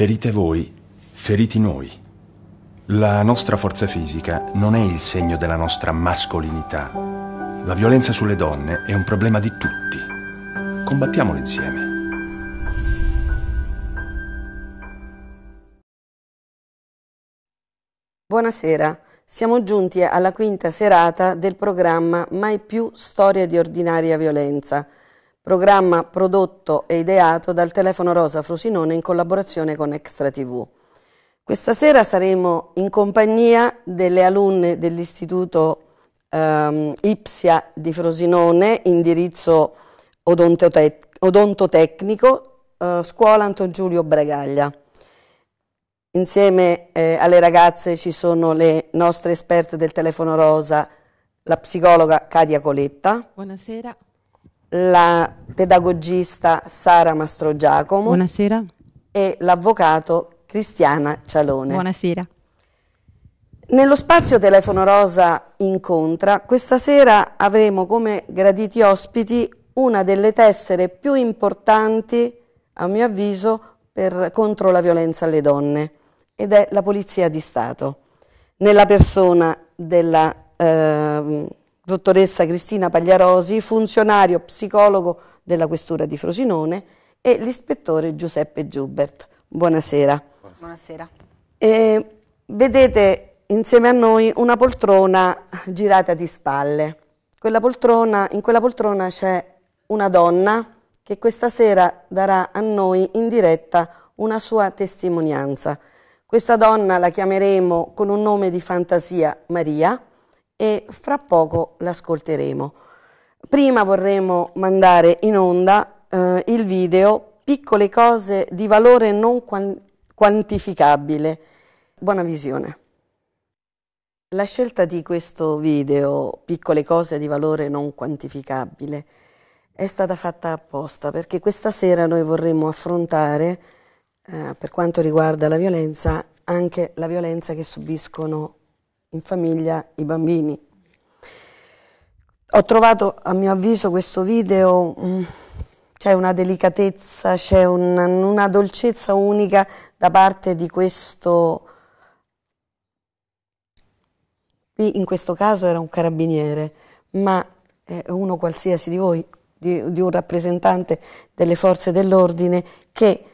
Ferite voi, feriti noi. La nostra forza fisica non è il segno della nostra mascolinità. La violenza sulle donne è un problema di tutti. Combattiamolo insieme. Buonasera, siamo giunti alla quinta serata del programma Mai più storia di ordinaria violenza programma prodotto e ideato dal telefono Rosa Frosinone in collaborazione con Extra TV. Questa sera saremo in compagnia delle alunne dell'Istituto ehm, Ipsia di Frosinone, indirizzo odontotec odontotecnico, eh, scuola Anton Giulio Bregaglia. Insieme eh, alle ragazze ci sono le nostre esperte del telefono rosa, la psicologa Cadia Coletta. Buonasera la pedagogista Sara Mastrogiacomo. Buonasera. E l'avvocato Cristiana Cialone. Buonasera. Nello spazio Telefono Rosa incontra, questa sera avremo come graditi ospiti una delle tessere più importanti, a mio avviso, per, contro la violenza alle donne, ed è la Polizia di Stato, nella persona della eh, dottoressa Cristina Pagliarosi, funzionario psicologo della questura di Frosinone e l'ispettore Giuseppe Giubert. Buonasera. Buonasera. E vedete insieme a noi una poltrona girata di spalle. Quella poltrona, in quella poltrona c'è una donna che questa sera darà a noi in diretta una sua testimonianza. Questa donna la chiameremo con un nome di fantasia Maria e fra poco l'ascolteremo. Prima vorremmo mandare in onda eh, il video Piccole cose di valore non quantificabile. Buona visione. La scelta di questo video, Piccole cose di valore non quantificabile, è stata fatta apposta perché questa sera noi vorremmo affrontare, eh, per quanto riguarda la violenza, anche la violenza che subiscono in famiglia i bambini. Ho trovato, a mio avviso, questo video, mm, c'è una delicatezza, c'è un, una dolcezza unica da parte di questo... Qui in questo caso era un carabiniere, ma eh, è uno qualsiasi di voi, di, di un rappresentante delle forze dell'ordine, che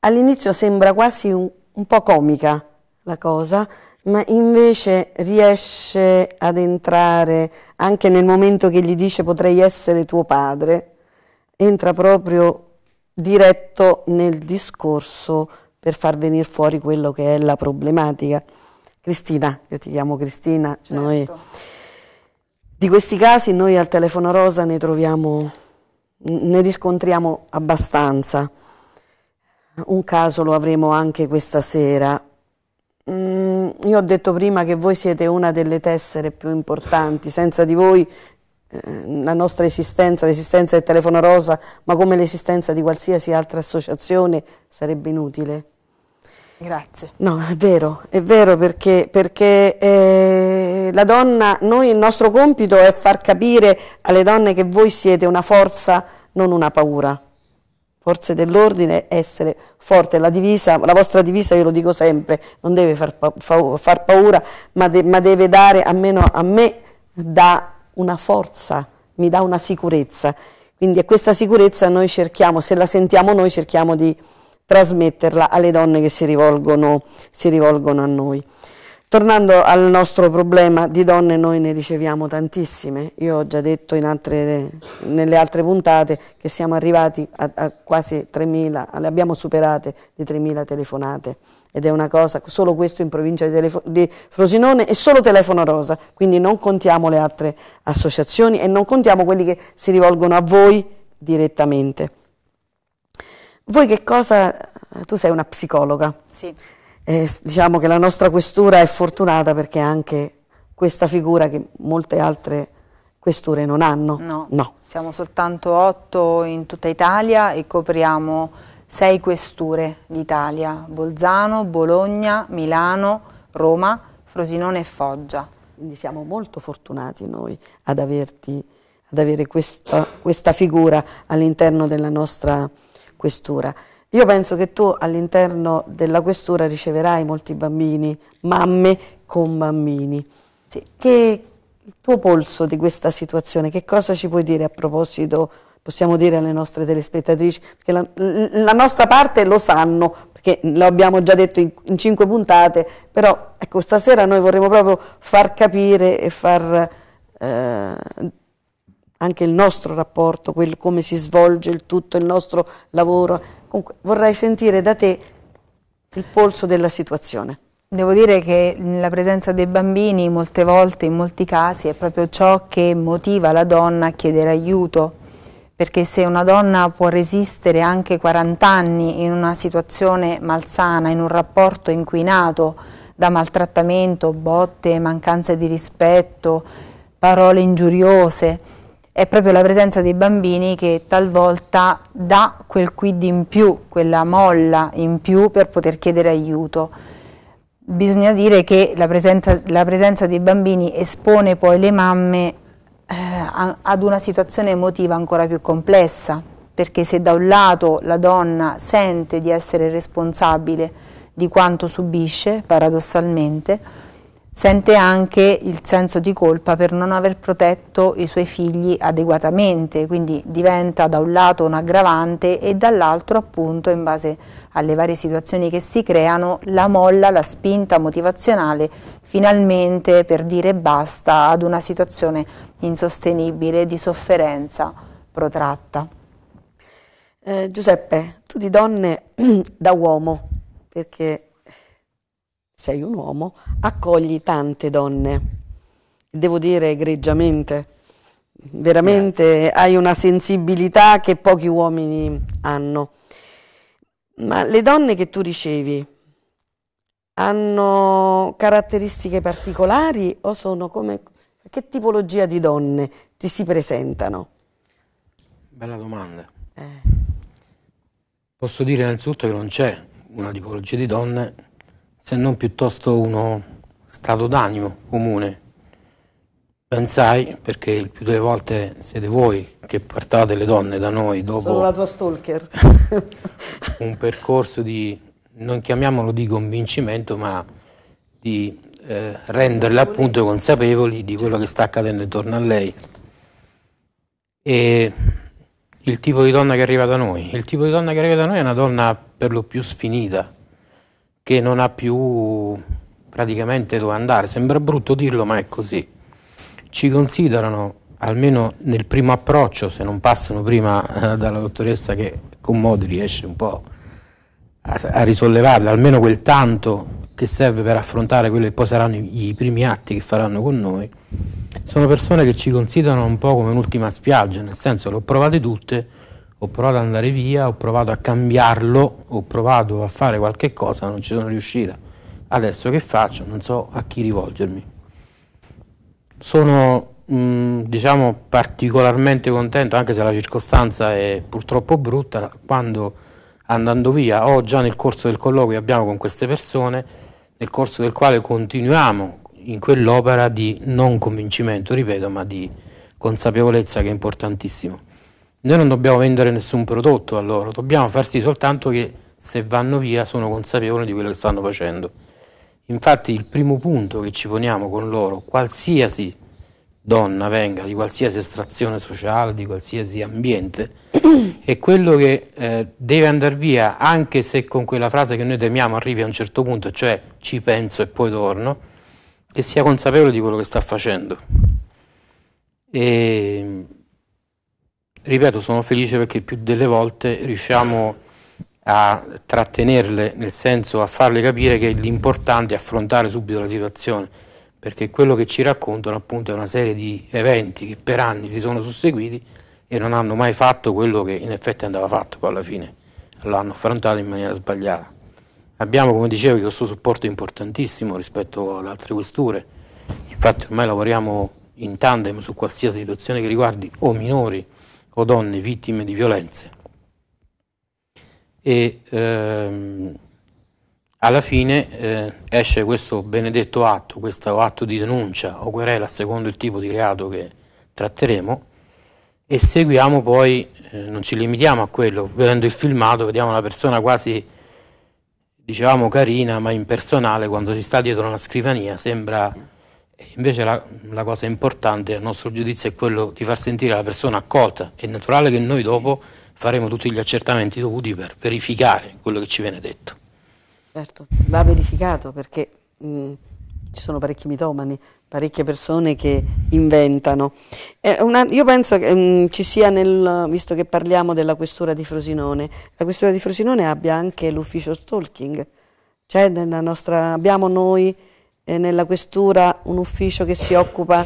all'inizio sembra quasi un, un po' comica la cosa, ma invece riesce ad entrare anche nel momento che gli dice potrei essere tuo padre, entra proprio diretto nel discorso per far venire fuori quello che è la problematica. Cristina, io ti chiamo Cristina, certo. noi, di questi casi noi al telefono rosa ne troviamo, ne riscontriamo abbastanza. Un caso lo avremo anche questa sera, Mm, io ho detto prima che voi siete una delle tessere più importanti, senza di voi eh, la nostra esistenza, l'esistenza del Telefono Rosa, ma come l'esistenza di qualsiasi altra associazione sarebbe inutile. Grazie. No, è vero, è vero perché, perché eh, la donna, noi il nostro compito è far capire alle donne che voi siete una forza, non una paura forze dell'ordine essere forte. La, divisa, la, vostra divisa, io lo dico sempre, non deve far, pa- far paura, ma, de- ma, deve dare, almeno a me, da una forza, mi dà una sicurezza. Quindi a questa sicurezza noi cerchiamo, se la sentiamo noi, cerchiamo di trasmetterla alle donne che si rivolgono, si rivolgono a noi. Tornando al nostro problema, di donne noi ne riceviamo tantissime. Io ho già detto altre, nelle altre puntate che siamo arrivati a, a quasi 3.000, le abbiamo superate le 3.000 telefonate. Ed è una cosa, solo questo in provincia di, Telefo, di Frosinone e solo Telefono Rosa. Quindi non contiamo le altre associazioni e non contiamo quelli che si rivolgono a voi direttamente. Voi che cosa... Tu sei una psicologa. Sì. Eh, diciamo che la nostra questura è fortunata perché ha anche questa figura che molte altre questure non hanno. No, no. siamo soltanto otto in tutta Italia e copriamo sei questure d'Italia, Bolzano, Bologna, Milano, Roma, Frosinone e Foggia. Quindi siamo molto fortunati noi ad, averti, ad avere questa, questa figura all'interno della nostra questura. Io penso che tu all'interno della questura riceverai molti bambini, mamme con bambini. Sì. Che, il tuo polso di questa situazione, che cosa ci puoi dire a proposito, possiamo dire alle nostre telespettatrici, perché la, la nostra parte lo sanno, perché lo abbiamo già detto in, in, cinque puntate, però ecco, stasera noi vorremmo proprio far capire e far... Eh, anche il nostro rapporto, quello, come si svolge il tutto, il nostro lavoro. Comunque vorrei sentire da te il polso della situazione. Devo dire che la presenza dei bambini molte volte, in molti casi, è proprio ciò che motiva la donna a chiedere aiuto, perché se una donna può resistere anche 40 anni in una situazione malsana, in un rapporto inquinato da maltrattamento, botte, mancanza di rispetto, parole ingiuriose, è proprio la presenza dei bambini che talvolta dà quel quid in più, quella molla in più per poter chiedere aiuto. Bisogna dire che la presenza, la presenza dei bambini espone poi le mamme eh, ad una situazione emotiva ancora più complessa, perché se da un lato la donna sente di essere responsabile di quanto subisce, paradossalmente, Sente anche il senso di colpa per non aver protetto i suoi figli adeguatamente, quindi diventa da un lato un aggravante e dall'altro appunto in base alle varie situazioni che si creano la molla, la spinta motivazionale finalmente per dire basta ad una situazione insostenibile di sofferenza protratta. Eh, Giuseppe, tu di donne da uomo, perché sei un uomo, accogli tante donne. Devo dire egregiamente, veramente Grazie. hai una sensibilità che pochi uomini hanno. Ma le donne che tu ricevi hanno caratteristiche particolari o sono come... Che tipologia di donne ti si presentano? Bella domanda. Eh. Posso dire innanzitutto che non c'è una tipologia di donne se non piuttosto uno stato d'animo comune. Pensai, perché il più delle volte siete voi che portate le donne da noi dopo... Sono la tua stalker. un percorso di, non chiamiamolo di convincimento, ma di eh, renderle appunto consapevoli di quello che sta accadendo intorno a lei. E il tipo di donna che arriva da noi, il tipo di donna che arriva da noi è una donna per lo più sfinita, che non ha più praticamente dove andare. Sembra brutto dirlo, ma è così. Ci considerano, almeno nel primo approccio, se non passano prima eh, dalla dottoressa che con Modi riesce un po' a, a risollevarle, almeno quel tanto che serve per affrontare quelli che poi saranno i, i primi atti che faranno con noi, sono persone che ci considerano un po' come un'ultima spiaggia, nel senso le ho provate tutte, ho provato ad andare via, ho provato a cambiarlo, ho provato a fare qualche cosa, non ci sono riuscita. Adesso che faccio? Non so a chi rivolgermi. Sono mh, mm, diciamo particolarmente contento, anche se la circostanza è purtroppo brutta, quando andando via o oh, già nel corso del colloquio che abbiamo con queste persone, nel corso del quale continuiamo in quell'opera di non convincimento, ripeto, ma di consapevolezza che è importantissimo. Noi non dobbiamo vendere nessun prodotto a loro, dobbiamo far sì soltanto che se vanno via sono consapevoli di quello che stanno facendo. Infatti il primo punto che ci poniamo con loro, qualsiasi donna venga, di qualsiasi estrazione sociale, di qualsiasi ambiente, è quello che eh, deve andare via, anche se con quella frase che noi temiamo arrivi a un certo punto, cioè ci penso e poi torno, che sia consapevole di quello che sta facendo. E ehm, ripeto, sono felice perché più delle volte riusciamo a trattenerle, nel senso a farle capire che l'importante è affrontare subito la situazione, perché quello che ci raccontano appunto è una serie di eventi che per anni si sono susseguiti e non hanno mai fatto quello che in effetti andava fatto, poi alla fine l'hanno affrontato in maniera sbagliata. Abbiamo, come dicevo, questo supporto importantissimo rispetto alle altre questure, infatti ormai lavoriamo in tandem su qualsiasi situazione che riguardi o minori, o donne vittime di violenze. E ehm, alla fine eh, esce questo benedetto atto, questo atto di denuncia o querela secondo il tipo di reato che tratteremo e seguiamo poi, eh, non ci limitiamo a quello, vedendo il filmato vediamo una persona quasi, dicevamo, carina ma impersonale quando si sta dietro una scrivania, sembra Invece la, la, cosa importante, a nostro giudizio, è quello di far sentire la persona accolta. È naturale che noi dopo faremo tutti gli accertamenti dovuti per verificare quello che ci viene detto. Certo, va verificato perché mh, mm, ci sono parecchi mitomani, parecchie persone che inventano. Eh, una, io penso che mh, mm, ci sia, nel, visto che parliamo della questura di Frosinone, la questura di Frosinone abbia anche l'ufficio stalking, cioè nostra, abbiamo noi eh, nella questura un ufficio che si occupa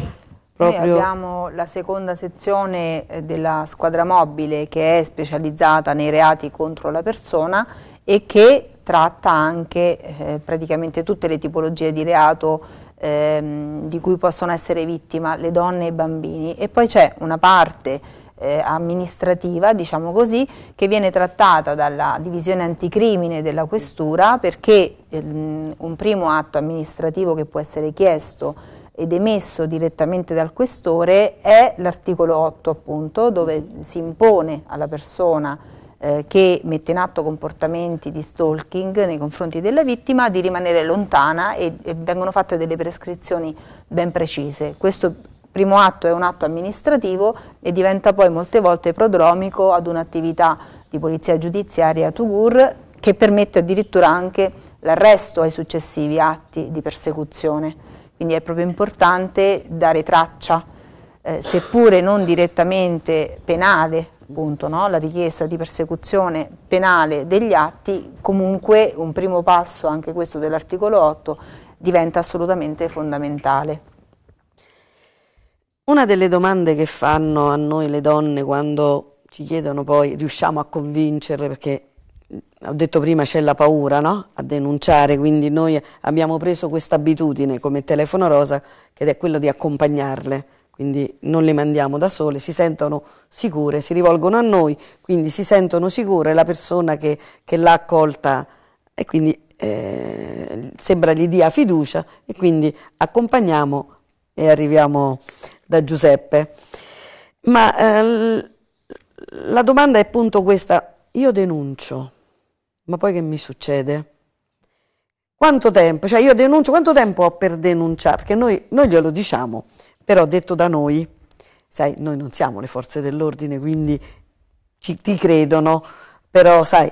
proprio... Noi abbiamo la seconda sezione eh, della squadra mobile che è specializzata nei reati contro la persona e che tratta anche eh, praticamente tutte le tipologie di reato ehm, di cui possono essere vittima le donne e i bambini e poi c'è una parte eh, amministrativa, diciamo così, che viene trattata dalla divisione anticrimine della questura perché ehm, un primo atto amministrativo che può essere chiesto ed emesso direttamente dal questore è l'articolo 8 appunto dove si impone alla persona eh, che mette in atto comportamenti di stalking nei confronti della vittima di rimanere lontana e, e vengono fatte delle prescrizioni ben precise. Questo primo atto è un atto amministrativo e diventa poi molte volte prodromico ad un'attività di polizia giudiziaria Tugur che permette addirittura anche l'arresto ai successivi atti di persecuzione. Quindi è proprio importante dare traccia, eh, seppure non direttamente penale, appunto, no? la richiesta di persecuzione penale degli atti, comunque un primo passo, anche questo dell'articolo 8, diventa assolutamente fondamentale. Una delle domande che fanno a noi le donne quando ci chiedono poi riusciamo a convincerle, perché ho detto prima c'è la paura no? a denunciare, quindi noi abbiamo preso questa abitudine come telefono rosa che è quello di accompagnarle, quindi non le mandiamo da sole, si sentono sicure, si rivolgono a noi, quindi si sentono sicure la persona che, che l'ha accolta e quindi eh, sembra gli dia fiducia e quindi accompagniamo e arriviamo da Giuseppe. Ma eh, la domanda è appunto questa, io denuncio, ma poi che mi succede? Quanto tempo? Cioè io denuncio, quanto tempo ho per denunciare? Perché noi, noi glielo diciamo, però detto da noi, sai, noi non siamo le forze dell'ordine, quindi ci, ti credono, però sai,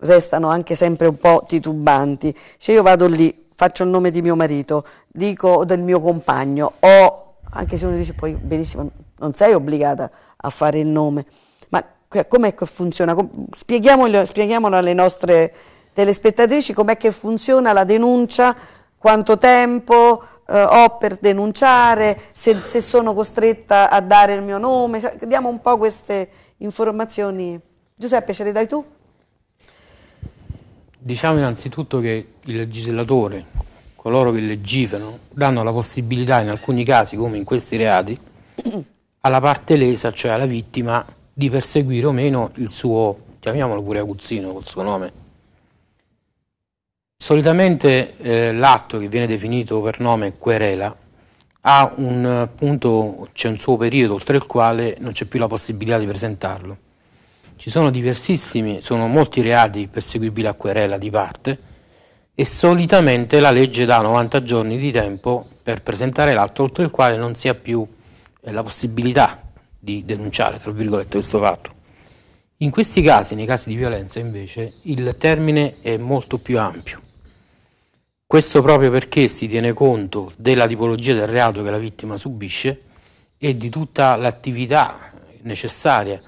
restano anche sempre un po' titubanti. Se io vado lì, faccio il nome di mio marito, dico del mio compagno, ho anche se uno dice poi benissimo, non sei obbligata a fare il nome, ma com'è che funziona? Spieghiamolo, spieghiamolo alle nostre telespettatrici com'è che funziona la denuncia, quanto tempo eh, ho per denunciare, se, se, sono costretta a dare il mio nome, cioè, diamo un po' queste informazioni. Giuseppe, ce le dai tu? Diciamo innanzitutto che il legislatore, coloro che legiferano danno la possibilità, in alcuni casi come in questi reati, alla parte lesa, cioè alla vittima, di perseguire o meno il suo, chiamiamolo pure aguzzino col suo nome. Solitamente eh, l'atto che viene definito per nome querela ha un punto, c'è un suo periodo oltre il quale non c'è più la possibilità di presentarlo. Ci sono diversissimi, sono molti reati perseguibili a querela di parte, e solitamente la legge dà 90 giorni di tempo per presentare l'atto oltre il quale non si ha più eh, la possibilità di denunciare, tra virgolette, questo fatto. In questi casi, nei casi di violenza invece, il termine è molto più ampio. Questo proprio perché si tiene conto della tipologia del reato che la vittima subisce e di tutta l'attività necessaria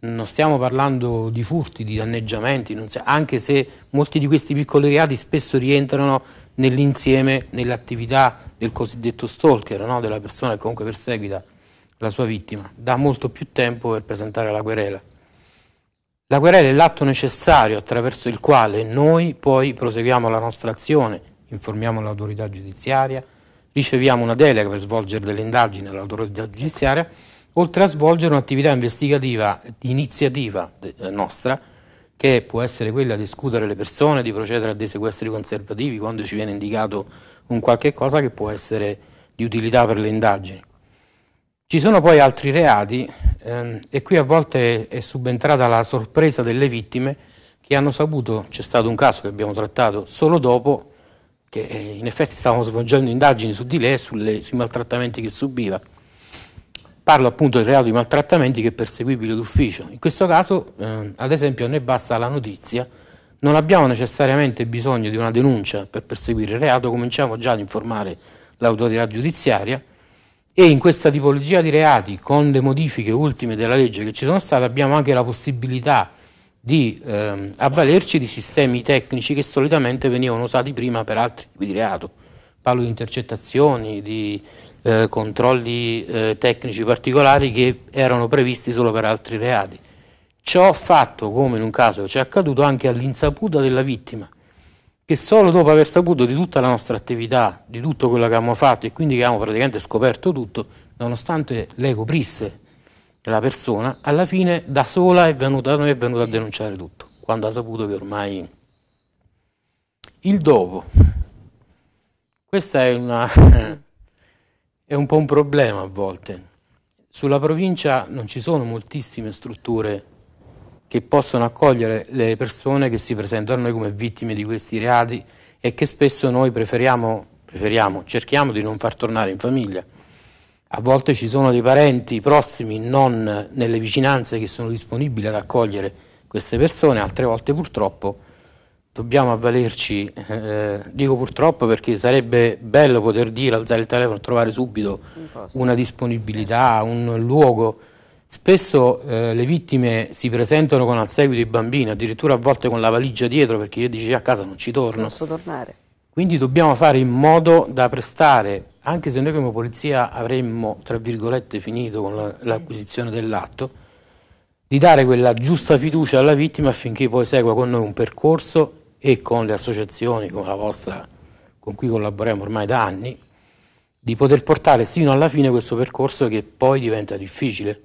non stiamo parlando di furti, di danneggiamenti, si, anche se molti di questi piccoli reati spesso rientrano nell'insieme, nell'attività del cosiddetto stalker, no? della persona che comunque perseguita la sua vittima, dà molto più tempo per presentare la querela. La querela è l'atto necessario attraverso il quale noi poi proseguiamo la nostra azione, informiamo l'autorità giudiziaria, riceviamo una delega per svolgere delle indagini all'autorità giudiziaria oltre a svolgere un'attività investigativa di iniziativa eh, nostra, che può essere quella di escludere le persone, di procedere a dei sequestri conservativi quando ci viene indicato un qualche cosa che può essere di utilità per le indagini. Ci sono poi altri reati ehm, e qui a volte è subentrata la sorpresa delle vittime che hanno saputo, c'è stato un caso che abbiamo trattato solo dopo che eh, in effetti stavamo svolgendo indagini su di lei e sui maltrattamenti che subiva. Parlo appunto del reato di maltrattamenti che è perseguibile d'ufficio. In questo caso, eh, ad esempio, a noi basta la notizia, non abbiamo necessariamente bisogno di una denuncia per perseguire il reato, cominciamo già ad informare l'autorità giudiziaria e in questa tipologia di reati, con le modifiche ultime della legge che ci sono state, abbiamo anche la possibilità di ehm, avvalerci di sistemi tecnici che solitamente venivano usati prima per altri tipi di reato. Parlo di intercettazioni, di eh, controlli eh, tecnici particolari che erano previsti solo per altri reati. Ciò fatto, come in un caso ci è accaduto, anche all'insaputa della vittima, che solo dopo aver saputo di tutta la nostra attività, di tutto quello che abbiamo fatto e quindi che abbiamo praticamente scoperto tutto, nonostante lei coprisse la persona, alla fine da sola è venuta, è venuta a denunciare tutto, quando ha saputo che ormai... Il dopo. Questa è una è un po' un problema a volte. Sulla provincia non ci sono moltissime strutture che possono accogliere le persone che si presentano a noi come vittime di questi reati e che spesso noi preferiamo, preferiamo cerchiamo di non far tornare in famiglia. A volte ci sono dei parenti prossimi, non nelle vicinanze, che sono disponibili ad accogliere queste persone, altre volte purtroppo dobbiamo avvalerci, eh, dico purtroppo perché sarebbe bello poter dire, alzare il telefono e trovare subito un una disponibilità, un luogo. Spesso eh, le vittime si presentano con al seguito i bambini, addirittura a volte con la valigia dietro perché io dici a casa non ci torno. Non Posso tornare. Quindi dobbiamo fare in modo da prestare, anche se noi come polizia avremmo, tra virgolette, finito con la, l'acquisizione dell'atto, di dare quella giusta fiducia alla vittima affinché poi segua con noi un percorso e con le associazioni come la vostra, con cui collaboriamo ormai da anni, di poter portare sino alla fine questo percorso che poi diventa difficile.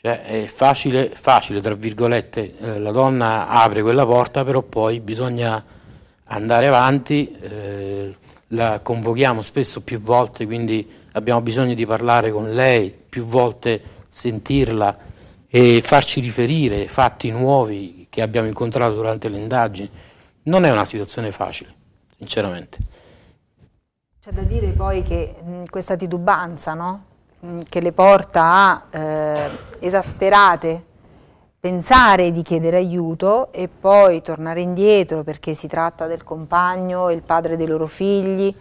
Cioè è facile, facile tra virgolette, eh, la donna apre quella porta, però poi bisogna andare avanti, eh, la convochiamo spesso più volte, quindi abbiamo bisogno di parlare con lei, più volte sentirla e farci riferire fatti nuovi che abbiamo incontrato durante le indagini non è una situazione facile, sinceramente. C'è da dire poi che mh, questa titubanza no? mh, che le porta a eh, esasperate pensare di chiedere aiuto e poi tornare indietro perché si tratta del compagno, il padre dei loro figli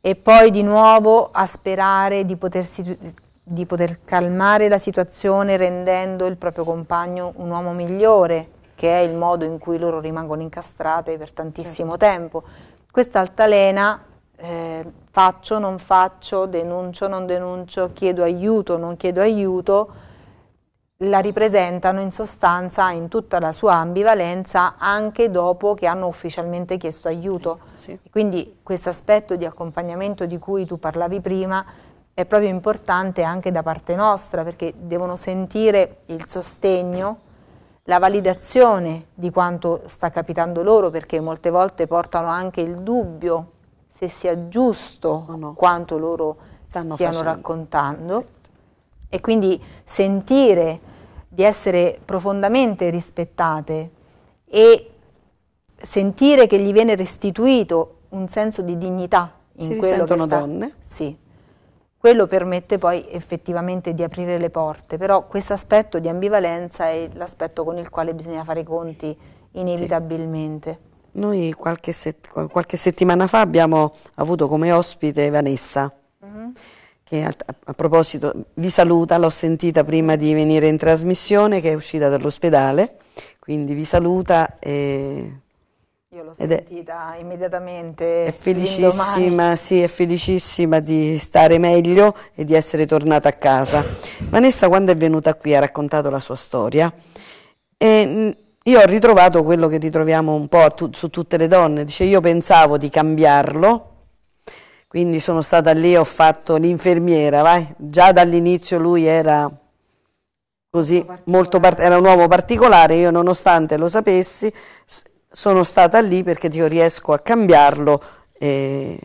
e poi di nuovo a sperare di, potersi, di poter calmare la situazione rendendo il proprio compagno un uomo migliore che è il modo in cui loro rimangono incastrate per tantissimo certo. tempo. Questa altalena eh, faccio, non faccio, denuncio, non denuncio, chiedo aiuto, non chiedo aiuto, la ripresentano in sostanza in tutta la sua ambivalenza anche dopo che hanno ufficialmente chiesto aiuto. Sì. Quindi questo aspetto di accompagnamento di cui tu parlavi prima è proprio importante anche da parte nostra perché devono sentire il sostegno la validazione di quanto sta capitando loro, perché molte volte portano anche il dubbio se sia giusto no. quanto loro Stanno stiano raccontando. Certo. E quindi sentire di essere profondamente rispettate e sentire che gli viene restituito un senso di dignità in si quello che sta... donne? Sì, quello permette poi effettivamente di aprire le porte, però questo aspetto di ambivalenza è l'aspetto con il quale bisogna fare i conti inevitabilmente. Sì. Noi qualche, set- qualche, settimana fa abbiamo avuto come ospite Vanessa, mm-hmm. che a, a, proposito vi saluta, l'ho sentita prima di venire in trasmissione, che è uscita dall'ospedale, quindi vi saluta e io l'ho sentita è, immediatamente. È felicissima, sì, è felicissima di stare meglio e di essere tornata a casa. Vanessa quando è venuta qui ha raccontato la sua storia e mm, io ho ritrovato quello che ritroviamo un po' tu, su tutte le donne. Dice io pensavo di cambiarlo, quindi sono stata lì, ho fatto l'infermiera, vai. Già dall'inizio lui era così molto, molto era un uomo particolare, io nonostante lo sapessi sono stata lì perché io riesco a cambiarlo, eh,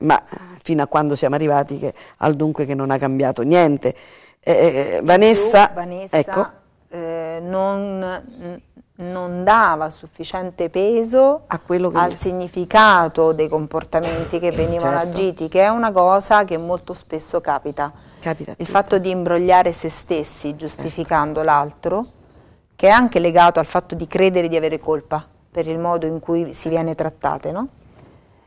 ma fino a quando siamo arrivati che, al dunque che non ha cambiato niente. Eh, Vanessa, più, Vanessa ecco. eh, non, non, dava sufficiente peso al mi... significato dei comportamenti che eh, venivano certo. agiti, che è una cosa che molto spesso capita. capita Il fatto di imbrogliare se stessi certo. giustificando certo. l'altro, che è anche legato al fatto di credere di avere colpa per il modo in cui si viene trattate, no?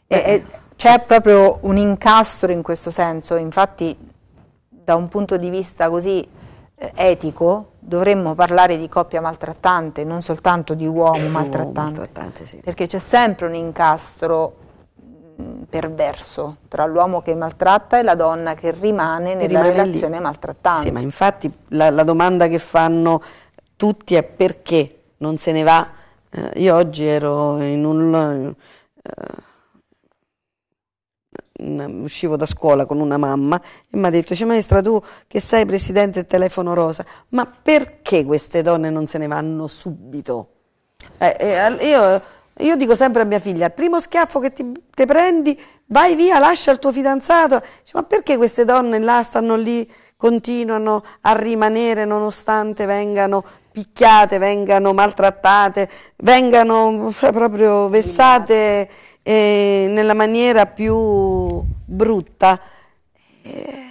E, e c'è proprio un incastro in questo senso, infatti da un punto di vista così eh, etico dovremmo parlare di coppia maltrattante, non soltanto di uomo eh, maltrattante, maltrattante sì. perché c'è sempre un incastro mm, perverso tra l'uomo che maltratta e la donna che rimane nella rimane relazione lì. maltrattante. Sì, ma infatti la, la domanda che fanno tutti è perché non se ne va eh, io oggi ero in un... Eh, uscivo da scuola con una mamma e mi ha detto, dice maestra tu che sei presidente del telefono rosa, ma perché queste donne non se ne vanno subito? Eh, io, io, dico sempre a mia figlia, al primo schiaffo che ti, ti prendi, vai via, lascia il tuo fidanzato. Dice, ma perché queste donne là stanno lì? continuano a rimanere nonostante vengano picchiate, vengano maltrattate, vengano cioè, proprio vessate eh, nella maniera più brutta. Eh,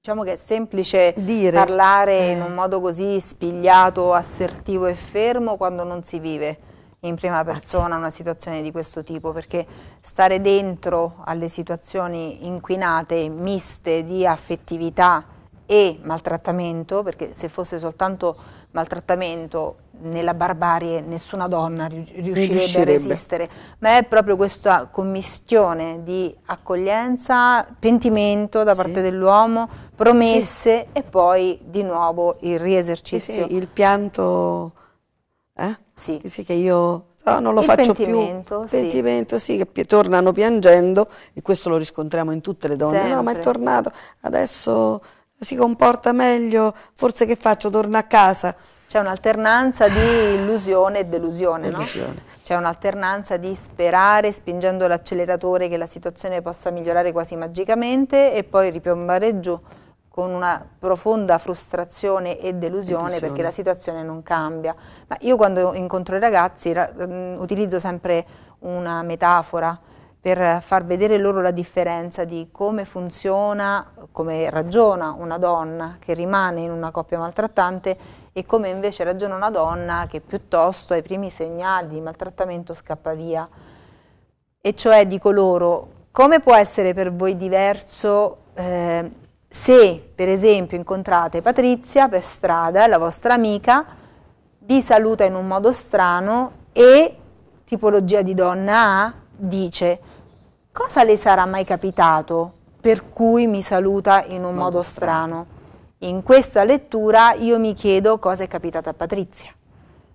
diciamo che è semplice dire. parlare in eh. un modo così spigliato, assertivo e fermo quando non si vive in prima ah, persona una situazione di questo tipo, perché stare dentro alle situazioni inquinate, miste di affettività, e maltrattamento, perché se fosse soltanto maltrattamento nella barbarie nessuna donna riuscirebbe, riuscirebbe. a resistere, ma è proprio questa commistione di accoglienza, pentimento da parte sì. dell'uomo, promesse sì. e poi di nuovo il riesercizio. Sì, il pianto eh? sì. che io No, ah, non lo il faccio pentimento, più. Pentimento, sì, che tornano piangendo e questo lo riscontriamo in tutte le donne. Sempre. No, ma è tornato, adesso si comporta meglio, forse che faccio, torna a casa. C'è un'alternanza di illusione e delusione, delusione. No? C'è un'alternanza di sperare spingendo l'acceleratore che la situazione possa migliorare quasi magicamente e poi ripiombare giù con una profonda frustrazione e delusione, delusione, perché la situazione non cambia. Ma io quando incontro i ragazzi ra mm, utilizzo sempre una metafora per far vedere loro la differenza di come funziona, come ragiona una donna che rimane in una coppia maltrattante e come invece ragiona una donna che piuttosto ai primi segnali di maltrattamento scappa via. E cioè dico loro, come può essere per voi diverso eh, se per esempio incontrate Patrizia per strada, la vostra amica, vi saluta in un modo strano e tipologia di donna A dice Cosa le sarà mai capitato per cui mi saluta in un modo, modo strano? strano? In questa lettura io mi chiedo cosa è capitato a Patrizia,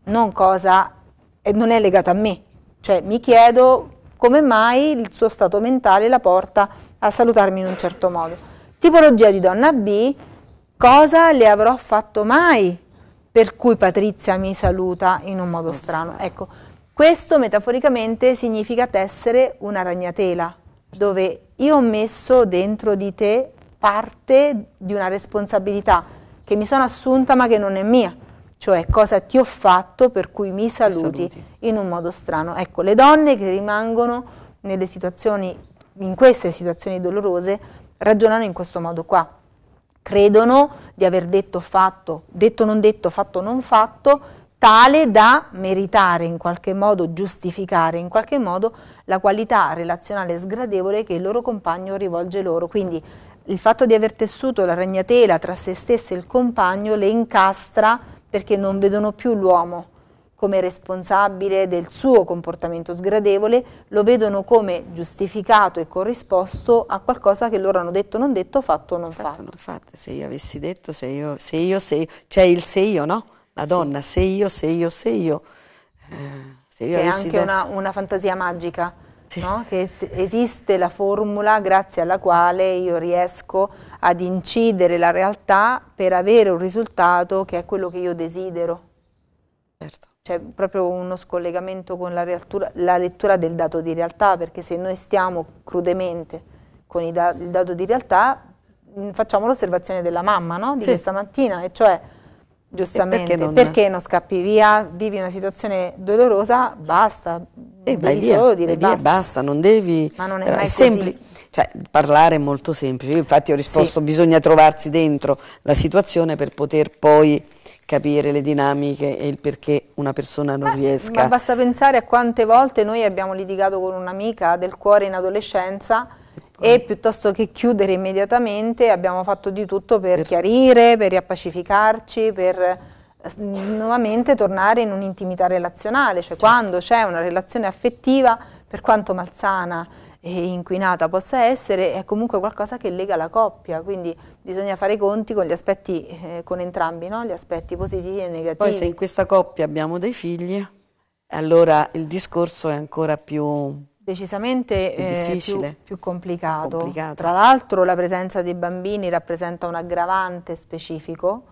non cosa eh, non è legata a me. Cioè mi chiedo come mai il suo stato mentale la porta a salutarmi in un certo modo. Tipologia di donna B, cosa le avrò fatto mai per cui Patrizia mi saluta in un modo strano? Ecco, questo metaforicamente significa tessere una ragnatela, dove io ho messo dentro di te parte di una responsabilità che mi sono assunta ma che non è mia, cioè cosa ti ho fatto per cui mi saluti, saluti. in un modo strano. Ecco, le donne che rimangono nelle situazioni, in queste situazioni dolorose, ragionano in questo modo qua. Credono di aver detto fatto, detto non detto, fatto non fatto tale da meritare in qualche modo, giustificare in qualche modo la qualità relazionale sgradevole che il loro compagno rivolge loro. Quindi il fatto di aver tessuto la ragnatela tra se stessa e il compagno le incastra perché non vedono più l'uomo come responsabile del suo comportamento sgradevole, lo vedono come giustificato e corrisposto a qualcosa che loro hanno detto non detto, fatto non fatto. fatto. Non fatto. Se io avessi detto, se io, se io, se io, c'è cioè il se io, no? Madonna, sì. se io, se io, se io... Eh, se io che è anche da... una, una, fantasia magica, sì. no? che esiste la formula grazie alla quale io riesco ad incidere la realtà per avere un risultato che è quello che io desidero. Certo. C'è cioè, proprio uno scollegamento con la, realtura, la, lettura del dato di realtà, perché se noi stiamo crudemente con da il dato di realtà, mm, facciamo l'osservazione della mamma no? di sì. questa mattina, e cioè Giustamente, perché non... perché non... scappi via, vivi una situazione dolorosa, basta, e vai via, solo dire vai basta. Via, basta, non devi... Ma non è mai sempli- cioè, parlare è molto semplice, Io infatti ho risposto sì. bisogna trovarsi dentro la situazione per poter poi capire le dinamiche e il perché una persona non eh, riesca. Ma basta pensare a quante volte noi abbiamo litigato con un'amica del cuore in adolescenza e piuttosto che chiudere immediatamente abbiamo fatto di tutto per, per... chiarire, per riappacificarci, per eh, nuovamente tornare in un'intimità relazionale, cioè certo. quando c'è una relazione affettiva, per quanto malsana e inquinata possa essere, è comunque qualcosa che lega la coppia, quindi bisogna fare i conti con gli aspetti, eh, con entrambi, no? gli aspetti positivi e negativi. Poi se in questa coppia abbiamo dei figli, allora il discorso è ancora più decisamente eh, più, più, complicato. complicato. Tra l'altro la presenza dei bambini rappresenta un aggravante specifico,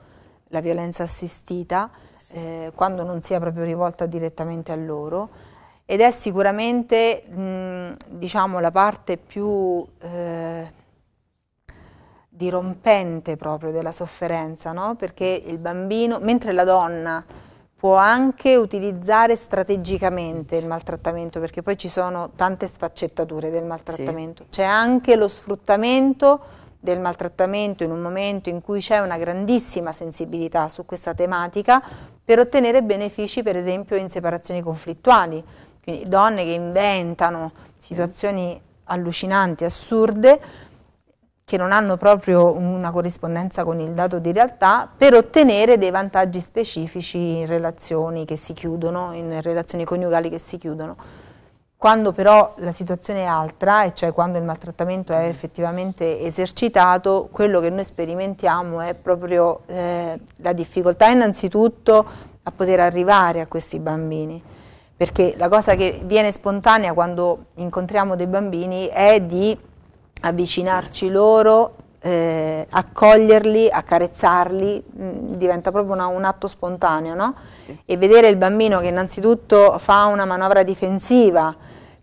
la violenza assistita, sì. eh, quando non sia proprio rivolta direttamente a loro ed è sicuramente mh, diciamo, la parte più eh, dirompente proprio della sofferenza, no? perché il bambino, mentre la donna può anche utilizzare strategicamente il maltrattamento, perché poi ci sono tante sfaccettature del maltrattamento. Sì. C'è anche lo sfruttamento del maltrattamento in un momento in cui c'è una grandissima sensibilità su questa tematica per ottenere benefici per esempio in separazioni conflittuali, quindi donne che inventano situazioni allucinanti, assurde, che non hanno proprio una corrispondenza con il dato di realtà, per ottenere dei vantaggi specifici in relazioni che si chiudono, in relazioni coniugali che si chiudono. Quando però la situazione è altra, e cioè quando il maltrattamento è effettivamente esercitato, quello che noi sperimentiamo è proprio eh, la difficoltà innanzitutto a poter arrivare a questi bambini perché la cosa che viene spontanea quando incontriamo dei bambini è di avvicinarci loro, eh, accoglierli, accarezzarli, mh, mm, diventa proprio una, un atto spontaneo, no? E vedere il bambino che innanzitutto fa una manovra difensiva,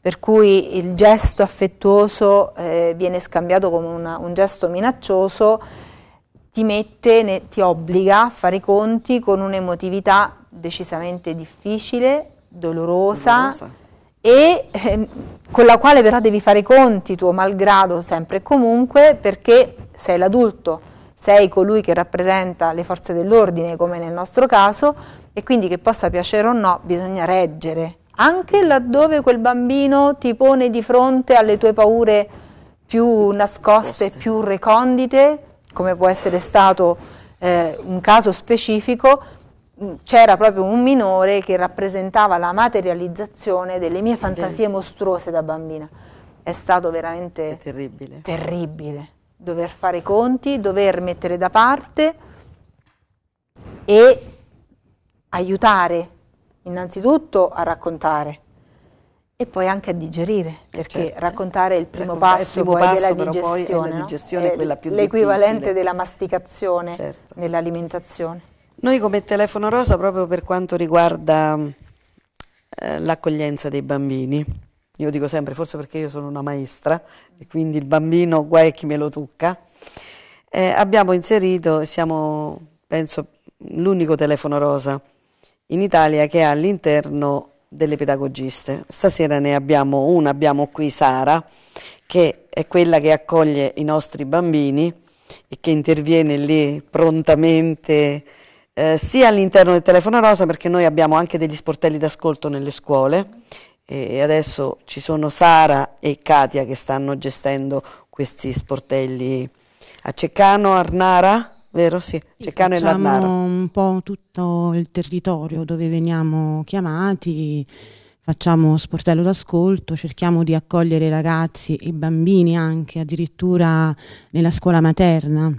per cui il gesto affettuoso eh, viene scambiato come una, un gesto minaccioso, ti mette, ne, ti obbliga a fare i conti con un'emotività decisamente difficile, dolorosa. dolorosa e eh, con la quale però devi fare i conti tuo malgrado sempre e comunque perché sei l'adulto, sei colui che rappresenta le forze dell'ordine come nel nostro caso e quindi che possa piacere o no bisogna reggere, anche laddove quel bambino ti pone di fronte alle tue paure più nascoste, Poste. più recondite, come può essere stato eh, un caso specifico, c'era proprio un minore che rappresentava la materializzazione delle mie fantasie mostruose da bambina. È stato veramente È terribile. terribile dover fare i conti, dover mettere da parte e aiutare innanzitutto a raccontare e poi anche a digerire, eh, perché certo. raccontare è il primo passo, il primo poi passo della digestione, poi è la digestione no? è quella più l'equivalente della masticazione certo. nell'alimentazione. Noi come Telefono Rosa, proprio per quanto riguarda eh, l'accoglienza dei bambini, io dico sempre, forse perché io sono una maestra e quindi il bambino guai chi me lo tocca, eh, abbiamo inserito, siamo penso l'unico Telefono Rosa in Italia che ha all'interno delle pedagogiste. Stasera ne abbiamo una, abbiamo qui Sara, che è quella che accoglie i nostri bambini e che interviene lì prontamente eh, sia all'interno del telefono rosa perché noi abbiamo anche degli sportelli d'ascolto nelle scuole e adesso ci sono Sara e Katia che stanno gestendo questi sportelli a Ceccano, Arnara, vero? Sì, Ceccano e Larnara. un po' tutto il territorio dove veniamo chiamati, facciamo sportello d'ascolto, cerchiamo di accogliere i ragazzi e i bambini anche, addirittura nella scuola materna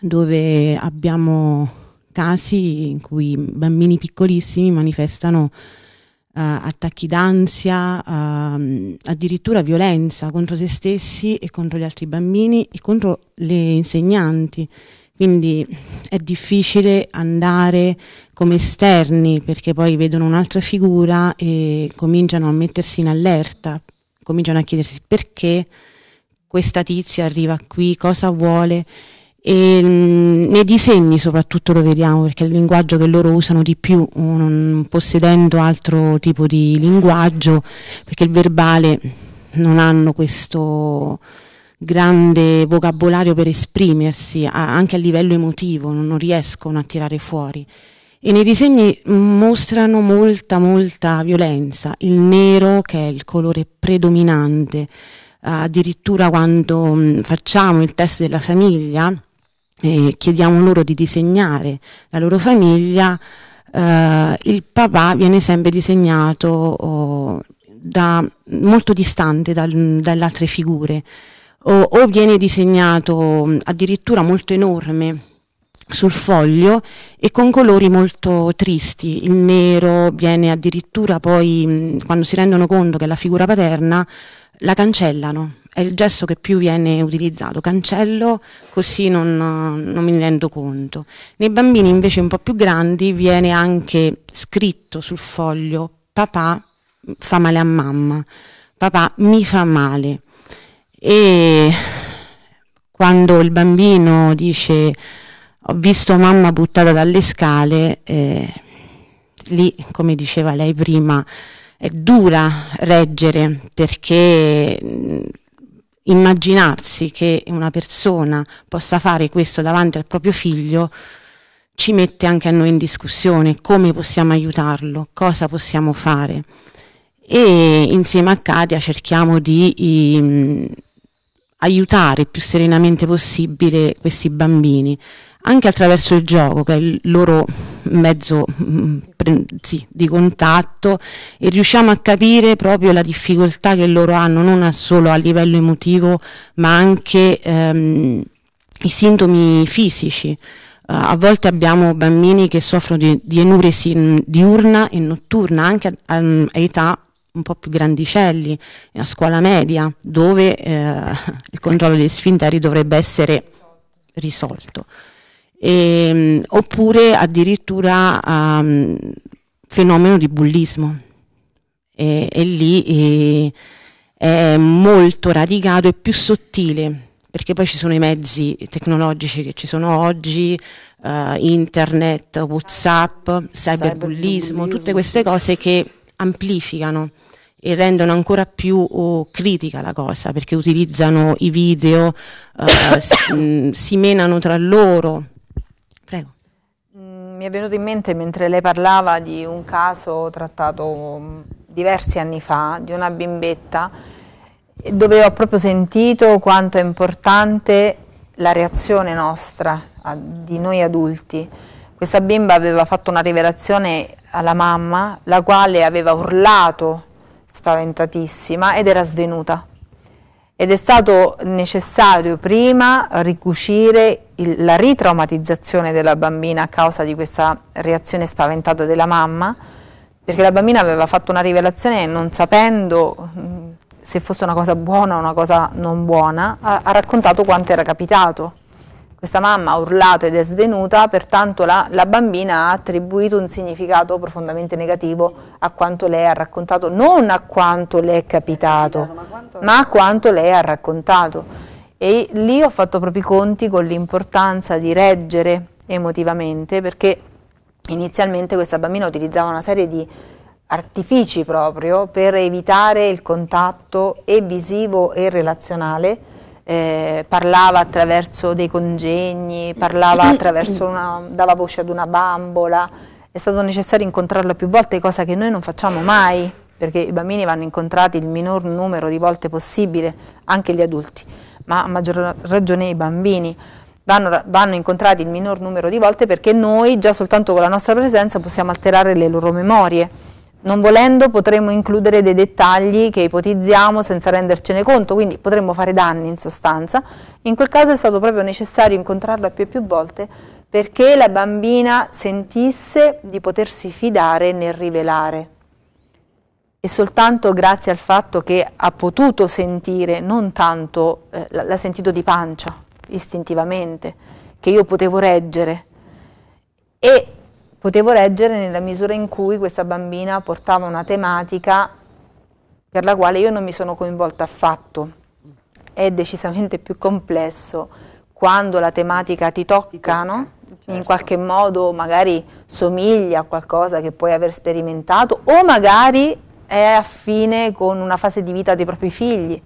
dove abbiamo casi in cui bambini piccolissimi manifestano Uh, attacchi d'ansia, uh, addirittura violenza contro se stessi e contro gli altri bambini e contro le insegnanti. Quindi è difficile andare come esterni perché poi vedono un'altra figura e cominciano a mettersi in allerta, cominciano a chiedersi perché questa tizia arriva qui, cosa vuole e, mh, mm, nei disegni soprattutto lo vediamo perché è il linguaggio che loro usano di più, mm, non possedendo altro tipo di linguaggio, perché il verbale non hanno questo grande vocabolario per esprimersi, a, anche a livello emotivo, non riescono a tirare fuori. E nei disegni mostrano molta, molta violenza, il nero che è il colore predominante, addirittura quando mh, mm, facciamo il test della famiglia, eh, chiediamo loro di disegnare la loro famiglia, eh, il papà viene sempre disegnato oh, da, molto distante dal, dalle altre figure o, o viene disegnato addirittura molto enorme sul foglio e con colori molto tristi. Il nero viene addirittura poi, quando si rendono conto che è la figura paterna, la cancellano è il gesto che più viene utilizzato, cancello così non, non, me rendo conto. Nei bambini invece un po' più grandi viene anche scritto sul foglio papà fa male a mamma, papà mi fa male e quando il bambino dice ho visto mamma buttata dalle scale, eh, lì come diceva lei prima è dura reggere perché immaginarsi che una persona possa fare questo davanti al proprio figlio ci mette anche a noi in discussione come possiamo aiutarlo, cosa possiamo fare. E insieme a Katia cerchiamo di um, aiutare il più serenamente possibile questi bambini anche attraverso il gioco, che è il loro mezzo mm, sì, di contatto, e riusciamo a capire proprio la difficoltà che loro hanno, non solo a livello emotivo, ma anche ehm, i sintomi fisici. Uh, a volte abbiamo bambini che soffrono di, di enuresi mm, diurna e notturna, anche a, a, età un po' più grandicelli, a scuola media, dove eh, il controllo dei sfinteri dovrebbe essere risolto ehm, oppure addirittura ehm, fenomeno di bullismo. E, e lì eh, è molto radicato e più sottile perché poi ci sono i mezzi tecnologici che ci sono oggi, eh, internet, Whatsapp, cyberbullismo, tutte queste cose che amplificano e rendono ancora più oh, critica la cosa, perché utilizzano i video, eh, si, mm, si menano tra loro, mi è venuto in mente mentre lei parlava di un caso trattato mm, diversi anni fa di una bimbetta dove ho proprio sentito quanto è importante la reazione nostra, di noi adulti. Questa bimba aveva fatto una rivelazione alla mamma, la quale aveva urlato spaventatissima ed era svenuta. Ed è stato necessario prima ricucire il, la ritraumatizzazione della bambina a causa di questa reazione spaventata della mamma, perché la bambina aveva fatto una rivelazione non sapendo mm, se fosse una cosa buona o una cosa non buona, ha, ha raccontato quanto era capitato. Questa mamma ha urlato ed è svenuta, pertanto la, la bambina ha attribuito un significato profondamente negativo a quanto lei ha raccontato, non a quanto le è capitato, ma a quanto lei ha raccontato e lì ho fatto proprio i conti con l'importanza di reggere emotivamente perché inizialmente questa bambina utilizzava una serie di artifici proprio per evitare il contatto e visivo e relazionale, eh, parlava attraverso dei congegni, parlava attraverso una, dava voce ad una bambola, è stato necessario incontrarla più volte, cosa che noi non facciamo mai, perché i bambini vanno incontrati il minor numero di volte possibile, anche gli adulti ma a maggior ragione i bambini. Vanno, vanno, incontrati il minor numero di volte perché noi già soltanto con la nostra presenza possiamo alterare le loro memorie. Non volendo potremmo includere dei dettagli che ipotizziamo senza rendercene conto, quindi potremmo fare danni in sostanza. In quel caso è stato proprio necessario incontrarla più e più volte perché la bambina sentisse di potersi fidare nel rivelare e soltanto grazie al fatto che ha potuto sentire, non tanto, eh, l'ha sentito di pancia, istintivamente, che io potevo reggere e potevo reggere nella misura in cui questa bambina portava una tematica per la quale io non mi sono coinvolta affatto. È decisamente più complesso quando la tematica ti tocca, ti tocca no? certo. in qualche modo magari somiglia a qualcosa che puoi aver sperimentato o magari è affine con una fase di vita dei propri figli.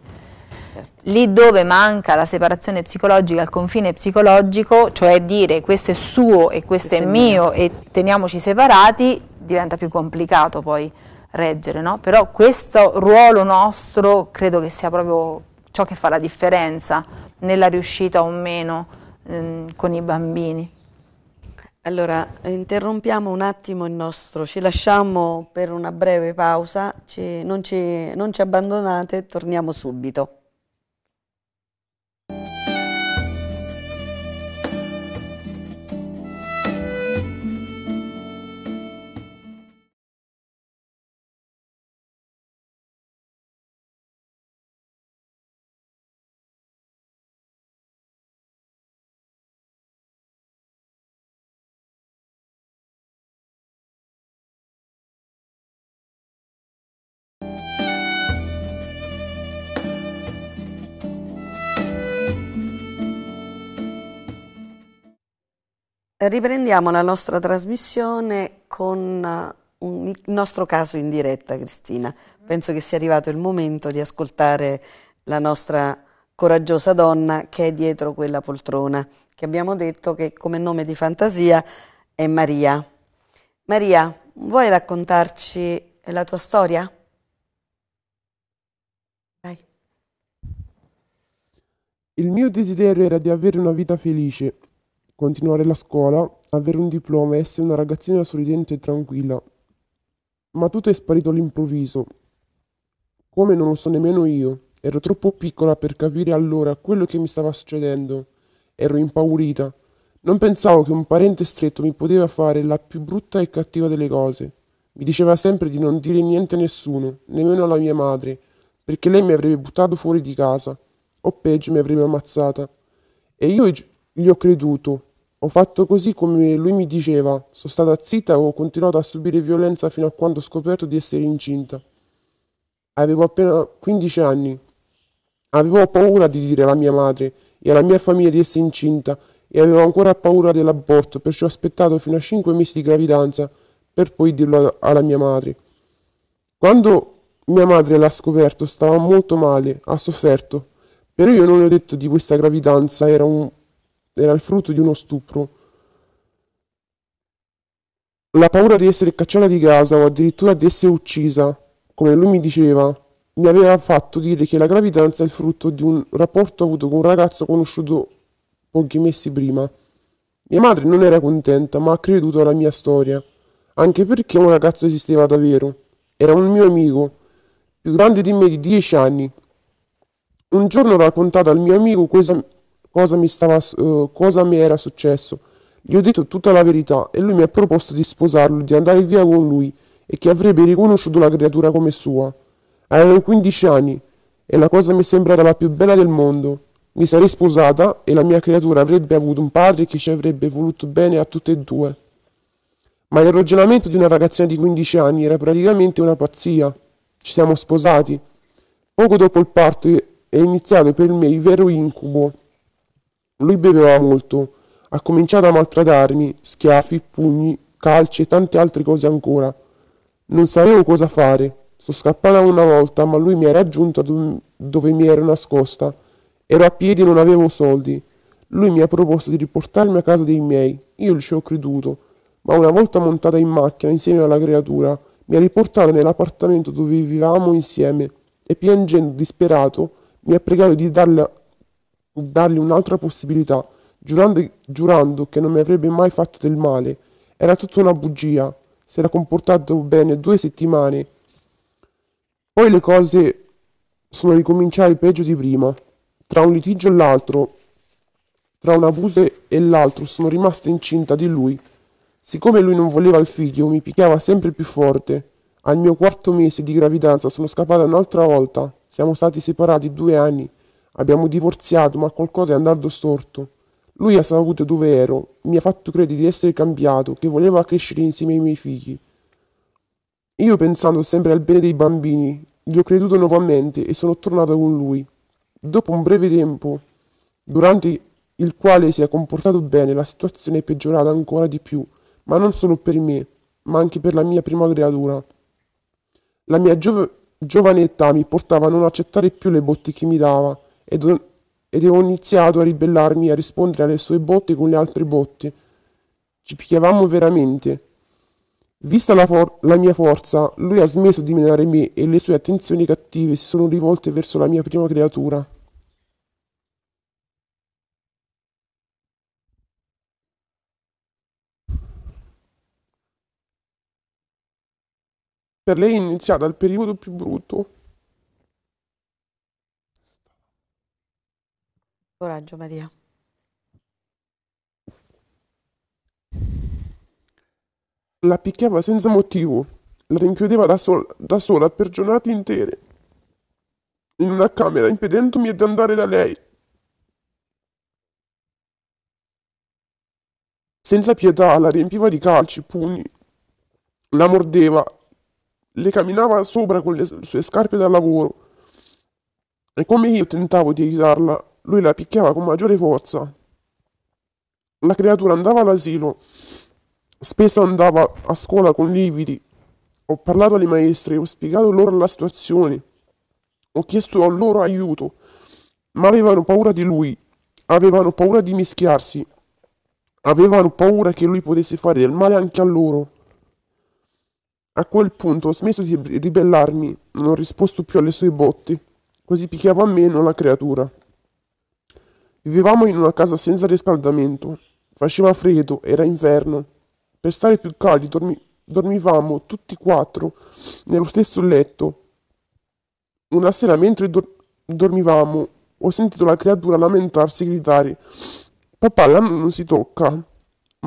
Certo. Lì dove manca la separazione psicologica, il confine psicologico, cioè dire questo è suo e questo, questo è, mio, mio e teniamoci separati, diventa più complicato poi reggere, no? Però questo ruolo nostro credo che sia proprio ciò che fa la differenza nella riuscita o meno ehm, con i bambini. Allora, interrompiamo un attimo il nostro, ci lasciamo per una breve pausa, ci, non, ci, non ci abbandonate, torniamo subito. Riprendiamo la nostra trasmissione con eh, un, il nostro caso in diretta, Cristina. Penso che sia arrivato il momento di ascoltare la nostra coraggiosa donna che è dietro quella poltrona, che abbiamo detto che come nome di fantasia è Maria. Maria, vuoi raccontarci la tua storia? Vai. Il mio desiderio era di avere una vita felice continuare la scuola, avere un diploma e essere una ragazzina sorridente e tranquilla. Ma tutto è sparito all'improvviso. Come non lo so nemmeno io. Ero troppo piccola per capire allora quello che mi stava succedendo. Ero impaurita. Non pensavo che un parente stretto mi poteva fare la più brutta e cattiva delle cose. Mi diceva sempre di non dire niente a nessuno, nemmeno alla mia madre, perché lei mi avrebbe buttato fuori di casa, o peggio mi avrebbe ammazzata. E io gli ho creduto, ho fatto così come lui mi diceva, sono stata zitta e ho continuato a subire violenza fino a quando ho scoperto di essere incinta. Avevo appena 15 anni. Avevo paura di dire alla mia madre e alla mia famiglia di essere incinta e avevo ancora paura dell'aborto, perciò ho aspettato fino a 5 mesi di gravidanza per poi dirlo alla mia madre. Quando mia madre l'ha scoperto, stava molto male, ha sofferto, però io non le ho detto di questa gravidanza, era un era il frutto di uno stupro. La paura di essere cacciata di casa o addirittura di essere uccisa, come lui mi diceva, mi aveva fatto dire che la gravidanza è il frutto di un rapporto avuto con un ragazzo conosciuto pochi mesi prima. Mia madre non era contenta, ma ha creduto alla mia storia, anche perché un ragazzo esisteva davvero. Era un mio amico, più grande di me di dieci anni. Un giorno ho raccontato al mio amico questa cosa mi, stava, uh, cosa mi era successo. Gli ho detto tutta la verità e lui mi ha proposto di sposarlo, di andare via con lui e che avrebbe riconosciuto la creatura come sua. Avevo 15 anni e la cosa mi è sembrata la più bella del mondo. Mi sarei sposata e la mia creatura avrebbe avuto un padre che ci avrebbe voluto bene a tutte e due. Ma il ragionamento di una ragazzina di 15 anni era praticamente una pazzia. Ci siamo sposati. Poco dopo il parto è iniziato per me il vero incubo. Lui beveva molto. Ha cominciato a maltrattarmi, schiaffi, pugni, calci e tante altre cose ancora. Non sapevo cosa fare. Sono scappata una volta, ma lui mi ha raggiunto dove mi ero nascosta. Ero a piedi e non avevo soldi. Lui mi ha proposto di riportarmi a casa dei miei. Io ci ho creduto, ma una volta montata in macchina insieme alla creatura, mi ha riportato nell'appartamento dove vivevamo insieme e piangendo disperato mi ha pregato di darle dargli un'altra possibilità, giurando, giurando che non mi avrebbe mai fatto del male. Era tutta una bugia. Si era comportato bene due settimane. Poi le cose sono ricominciate peggio di prima. Tra un litigio e l'altro, tra un abuso e l'altro, sono rimasta incinta di lui. Siccome lui non voleva il figlio, mi picchiava sempre più forte. Al mio quarto mese di gravidanza sono scappata un'altra volta. Siamo stati separati due anni. Abbiamo divorziato, ma qualcosa è andato storto. Lui ha saputo dove ero, mi ha fatto credere di essere cambiato, che voleva crescere insieme ai miei figli. Io pensando sempre al bene dei bambini, gli ho creduto nuovamente e sono tornato con lui. Dopo un breve tempo, durante il quale si è comportato bene, la situazione è peggiorata ancora di più, ma non solo per me, ma anche per la mia prima creatura. La mia giov- giovane età mi portava a non accettare più le botte che mi dava, ed ho, ed ho iniziato a ribellarmi e a rispondere alle sue botte con le altre botte. Ci picchiavamo veramente. Vista la, for- la, mia forza, lui ha smesso di menare me e le sue attenzioni cattive si sono rivolte verso la mia prima creatura. Per lei è iniziato il periodo più brutto. Coraggio, Maria. La picchiava senza motivo, la rinchiudeva da, sola, da sola per giornate intere, in una camera, impedendomi di andare da lei. Senza pietà la riempiva di calci, pugni, la mordeva, le camminava sopra con le sue scarpe da lavoro. E come io tentavo di aiutarla, lui la picchiava con maggiore forza. La creatura andava all'asilo, spesso andava a scuola con lividi. Ho parlato alle maestre, ho spiegato loro la situazione, ho chiesto loro aiuto, ma avevano paura di lui, avevano paura di mischiarsi, avevano paura che lui potesse fare del male anche a loro. A quel punto ho smesso di ribellarmi, non ho risposto più alle sue botte, così picchiavo a meno la creatura. Vivevamo in una casa senza riscaldamento. Faceva freddo, era inverno. Per stare più caldi dormi- dormivamo tutti quattro nello stesso letto. Una sera mentre dor- dormivamo ho sentito la creatura lamentarsi e gridare Papà, la non si tocca.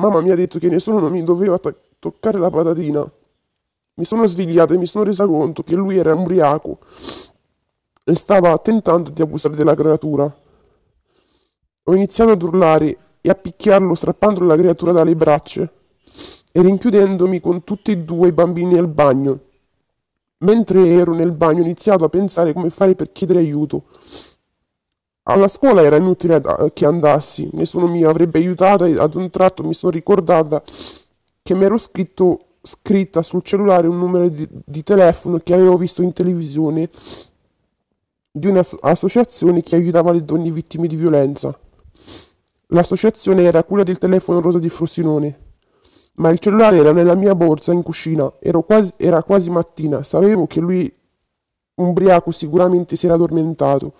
Mamma mi ha detto che nessuno non mi doveva to- toccare la patatina. Mi sono svegliata e mi sono resa conto che lui era ubriaco e stava tentando di abusare della creatura. Ho iniziato ad urlare e a picchiarlo strappando la creatura dalle braccia e rinchiudendomi con tutti e due i bambini nel bagno. Mentre ero nel bagno ho iniziato a pensare come fare per chiedere aiuto. Alla scuola era inutile eh, che andassi, nessuno mi avrebbe aiutata e ad un tratto mi sono ricordata che mi ero scritto, scritta sul cellulare un numero di, di telefono che avevo visto in televisione di un'associazione che aiutava le donne vittime di violenza. L'associazione era quella del telefono rosa di Frosinone. Ma il cellulare era nella mia borsa in cucina. Quasi, era quasi mattina. Sapevo che lui, ubriaco, sicuramente si era addormentato.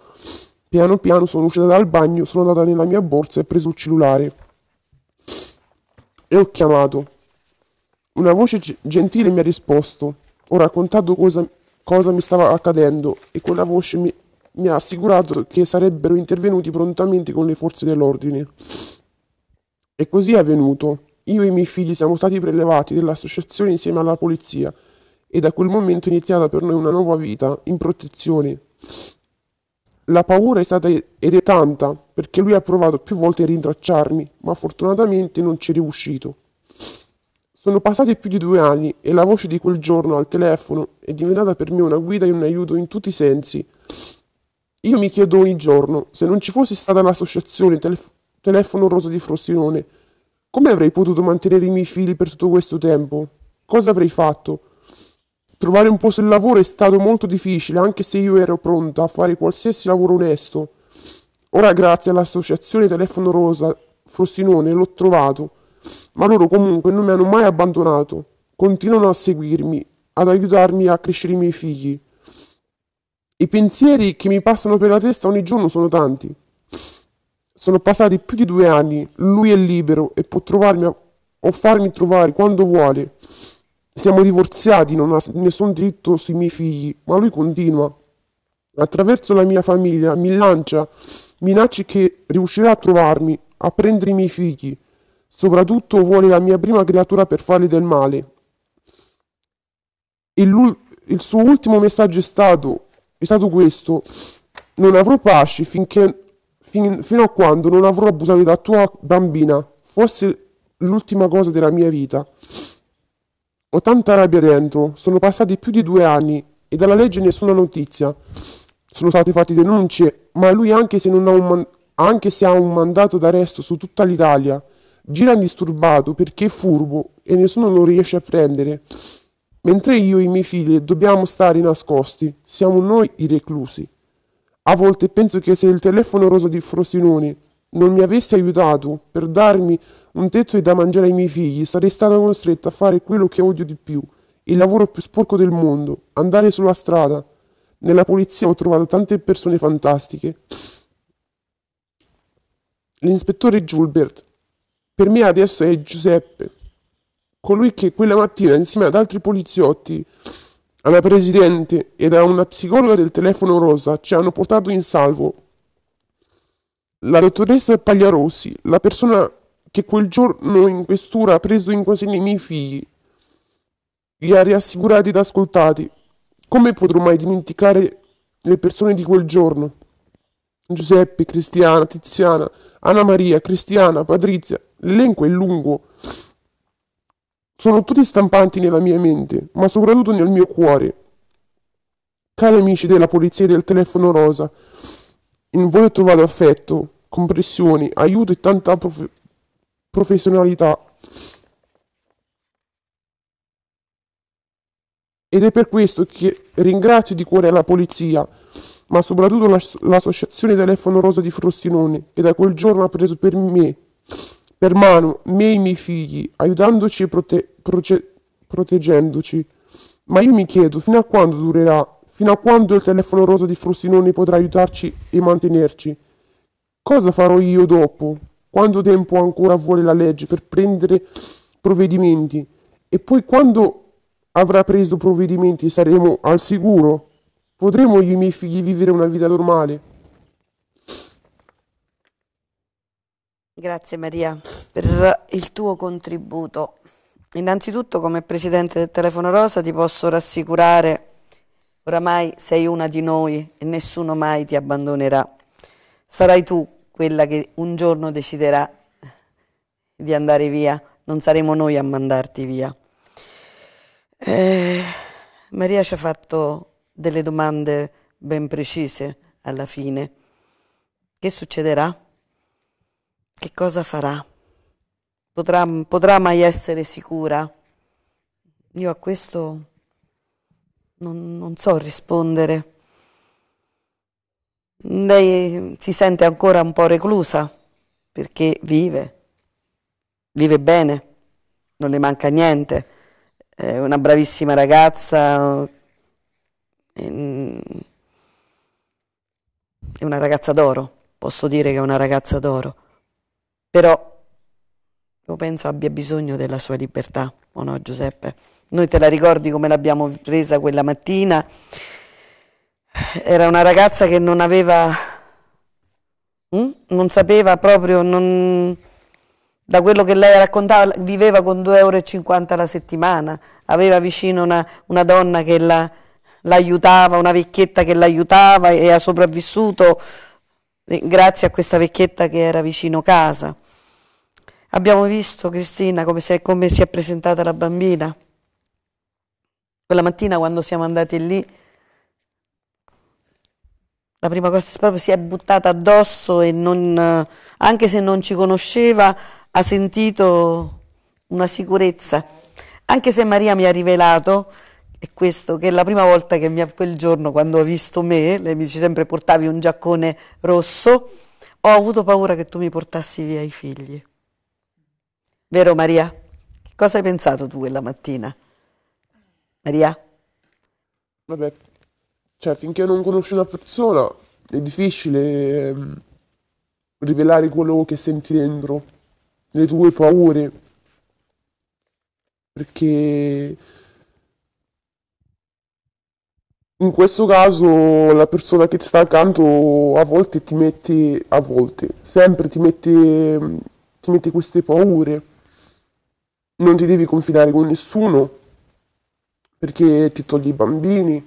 Piano piano sono uscita dal bagno, sono andata nella mia borsa e ho preso il cellulare. E ho chiamato. Una voce gentile mi ha risposto. Ho raccontato cosa, cosa mi stava accadendo e quella voce mi, mi ha assicurato che sarebbero intervenuti prontamente con le forze dell'ordine. E così è avvenuto. Io e i miei figli siamo stati prelevati dall'associazione insieme alla polizia e da quel momento è iniziata per noi una nuova vita in protezione. La paura è stata ed è tanta perché lui ha provato più volte a rintracciarmi, ma fortunatamente non ci è riuscito. Sono passati più di due anni e la voce di quel giorno al telefono è diventata per me una guida e un aiuto in tutti i sensi. Io mi chiedo ogni giorno, se non ci fosse stata l'associazione telef- Telefono Rosa di Frosinone, come avrei potuto mantenere i miei figli per tutto questo tempo? Cosa avrei fatto? Trovare un posto di lavoro è stato molto difficile, anche se io ero pronta a fare qualsiasi lavoro onesto. Ora, grazie all'associazione Telefono Rosa Frosinone, l'ho trovato, ma loro comunque non mi hanno mai abbandonato. Continuano a seguirmi, ad aiutarmi a crescere i miei figli. I pensieri che mi passano per la testa ogni giorno sono tanti. Sono passati più di due anni, lui è libero e può trovarmi o farmi trovare quando vuole. Siamo divorziati, non ha nessun diritto sui miei figli, ma lui continua. Attraverso la mia famiglia mi lancia minacce che riuscirà a trovarmi, a prendere i miei figli. Soprattutto vuole la mia prima creatura per fargli del male. il, il suo ultimo messaggio è stato è stato questo. Non avrò pace finché, fin, fino a quando non avrò abusato della tua bambina, forse l'ultima cosa della mia vita. Ho tanta rabbia dentro, sono passati più di due anni e dalla legge nessuna notizia. Sono state fatte denunce, ma lui anche se, man- anche se ha un mandato d'arresto su tutta l'Italia, gira indisturbato perché è furbo e nessuno lo riesce a prendere. Mentre io e i miei figli dobbiamo stare nascosti, siamo noi i reclusi. A volte penso che se il telefono rosa di Frosinone non mi avesse aiutato per darmi un tetto e da mangiare ai miei figli, sarei stata costretta a fare quello che odio di più, il lavoro più sporco del mondo, andare sulla strada. Nella polizia ho trovato tante persone fantastiche. L'ispettore Gilbert, per me adesso è Giuseppe colui che quella mattina insieme ad altri poliziotti, alla presidente e a una psicologa del telefono rosa ci hanno portato in salvo. La dottoressa Pagliarossi, la persona che quel giorno in questura ha preso in consiglio i miei figli, li ha rassicurati ed ascoltati. Come potrò mai dimenticare le persone di quel giorno? Giuseppe, Cristiana, Tiziana, Anna Maria, Cristiana, Patrizia, l'elenco è lungo. Sono tutti stampanti nella mia mente, ma soprattutto nel mio cuore. Cari amici della polizia e del telefono rosa, in voi ho trovato affetto, compressione, aiuto e tanta prof- professionalità. Ed è per questo che ringrazio di cuore la polizia, ma soprattutto l'as- l'associazione Telefono Rosa di Frostinone, che da quel giorno ha preso per me, per mano, me e i miei figli, aiutandoci e prote- proce- proteggendoci. Ma io mi chiedo fino a quando durerà, fino a quando il telefono rosa di Frossinone potrà aiutarci e mantenerci. Cosa farò io dopo? Quanto tempo ancora vuole la legge per prendere provvedimenti? E poi quando avrà preso provvedimenti saremo al sicuro? Potremo io e i miei figli vivere una vita normale? Grazie Maria per il tuo contributo. Innanzitutto come presidente del Telefono Rosa ti posso rassicurare, oramai sei una di noi e nessuno mai ti abbandonerà. Sarai tu quella che un giorno deciderà di andare via, non saremo noi a mandarti via. Eh, Maria ci ha fatto delle domande ben precise alla fine. Che succederà? Che cosa farà? potrà, potrà mai essere sicura? Io a questo non, non so rispondere. Lei si sente ancora un po' reclusa perché vive, vive bene, non le manca niente, è una bravissima ragazza, mm, è una ragazza d'oro, posso dire che è una ragazza d'oro, però io penso abbia bisogno della sua libertà, o no Giuseppe? Noi te la ricordi come l'abbiamo presa quella mattina? Era una ragazza che non aveva, hm? non sapeva proprio, non, da quello che lei raccontava, viveva con 2,50 euro alla settimana, aveva vicino una, una donna che la, l'aiutava, una vecchietta che l'aiutava e ha sopravvissuto eh, grazie a questa vecchietta che era vicino casa. Abbiamo visto Cristina come si, è, come si è presentata la bambina. Quella mattina quando siamo andati lì, la prima cosa è proprio si è buttata addosso e non, anche se non ci conosceva ha sentito una sicurezza. Anche se Maria mi ha rivelato, e questo, che è la prima volta che mi, quel giorno quando ha visto me, lei mi dice sempre portavi un giaccone rosso, ho avuto paura che tu mi portassi via i figli. Vero Maria? Che cosa hai pensato tu quella mattina? Maria? Vabbè, cioè finché non conosci una persona è difficile ehm, rivelare quello che senti dentro, le tue paure, perché in questo caso la persona che ti sta accanto a volte ti mette, a volte, sempre ti mette, ti mette queste paure non ti devi confidare con nessuno perché ti togli i bambini,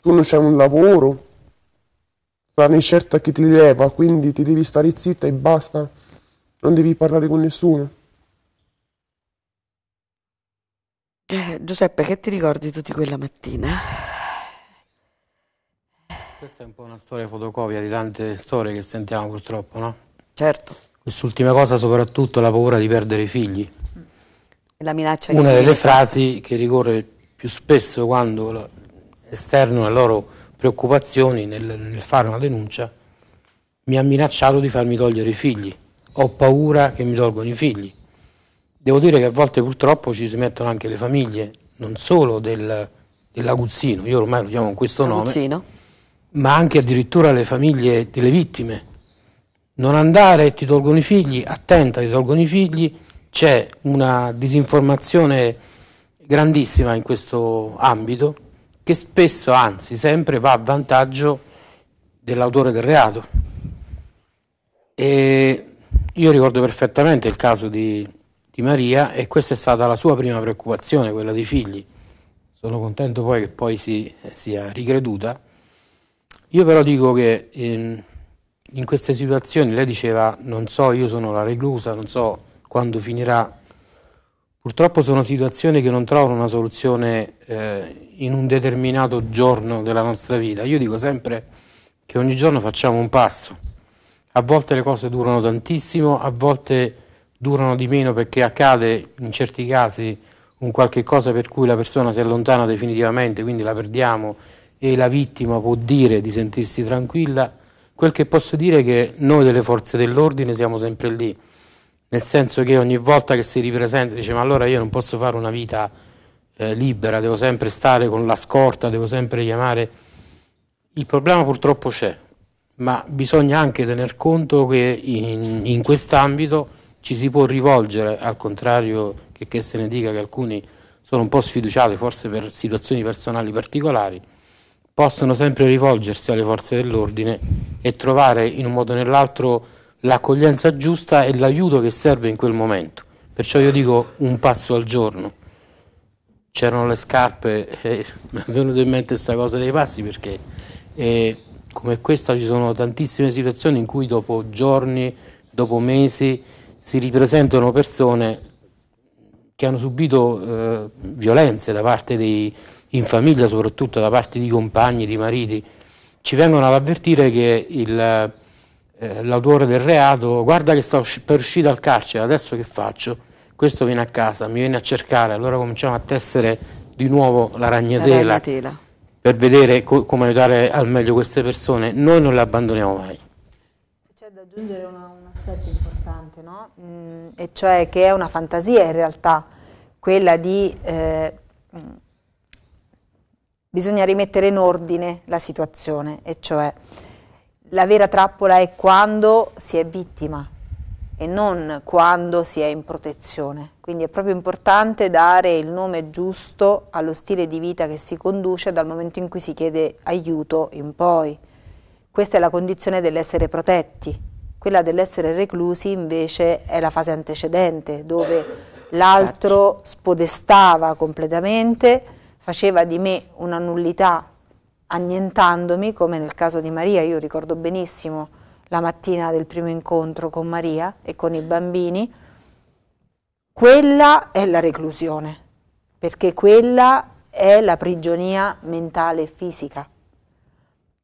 tu non c'hai un lavoro, la certa che ti leva, quindi ti devi stare zitta e basta, non devi parlare con nessuno. Eh, Giuseppe, che ti ricordi tu di quella mattina? Questa è un po' una storia fotocopia di tante storie che sentiamo purtroppo, no? Certo. Quest'ultima cosa soprattutto la paura di perdere i figli la minaccia Una delle frasi che ricorre più spesso quando esterno le loro preoccupazioni nel, nel fare una denuncia mi ha minacciato di farmi togliere i figli, ho paura che mi tolgono i figli. Devo dire che a volte purtroppo ci si mettono anche le famiglie, non solo del, dell'aguzzino, io ormai lo chiamo con questo Aguzzino. nome, ma anche addirittura le famiglie delle vittime. Non andare, ti tolgono i figli, attenta, ti tolgono i figli, c'è una disinformazione grandissima in questo ambito che spesso, anzi sempre, va a vantaggio dell'autore del reato. E io ricordo perfettamente il caso di, di Maria e questa è stata la sua prima preoccupazione, quella dei figli. Sono contento poi che poi si sia ricreduta. Io però dico che in, ehm, in queste situazioni lei diceva non so, io sono la reclusa, non so quando finirà. Purtroppo sono situazioni che non trovano una soluzione eh, in un determinato giorno della nostra vita. Io dico sempre che ogni giorno facciamo un passo. A volte le cose durano tantissimo, a volte durano di meno perché accade in certi casi un qualche cosa per cui la persona si allontana definitivamente, quindi la perdiamo e la vittima può dire di sentirsi tranquilla, quel che posso dire è che noi delle forze dell'ordine siamo sempre lì nel senso che ogni volta che si ripresenta dice ma allora io non posso fare una vita eh, libera, devo sempre stare con la scorta, devo sempre chiamare. Il problema purtroppo c'è, ma bisogna anche tener conto che in, in quest'ambito ci si può rivolgere, al contrario che, che se ne dica che alcuni sono un po' sfiduciati, forse per situazioni personali particolari, possono sempre rivolgersi alle forze dell'ordine e trovare in un modo o nell'altro l'accoglienza giusta e l'aiuto che serve in quel momento. Perciò io dico un passo al giorno. C'erano le scarpe e mi è venuta in mente questa cosa dei passi perché eh, come questa ci sono tantissime situazioni in cui dopo giorni, dopo mesi si ripresentano persone che hanno subito eh, violenze da parte dei, in famiglia, soprattutto da parte di compagni, di mariti. Ci vengono ad avvertire che il eh, l'autore del reato, guarda che sta per uscire dal carcere, adesso che faccio? Questo viene a casa, mi viene a cercare, allora cominciamo a tessere di nuovo la ragnatela, la ragnatela. per vedere co come aiutare al meglio queste persone. Noi non le abbandoniamo mai. C'è da aggiungere una, un aspetto importante, no? Mm, e cioè che è una fantasia in realtà, quella di... Eh, mm, bisogna rimettere in ordine la situazione, e cioè la vera trappola è quando si è vittima e non quando si è in protezione. Quindi è proprio importante dare il nome giusto allo stile di vita che si conduce dal momento in cui si chiede aiuto in poi. Questa è la condizione dell'essere protetti, quella dell'essere reclusi invece è la fase antecedente dove l'altro spodestava completamente, faceva di me una nullità annientandomi, come nel caso di Maria, io ricordo benissimo la mattina del primo incontro con Maria e con i bambini, quella è la reclusione, perché quella è la prigionia mentale e fisica.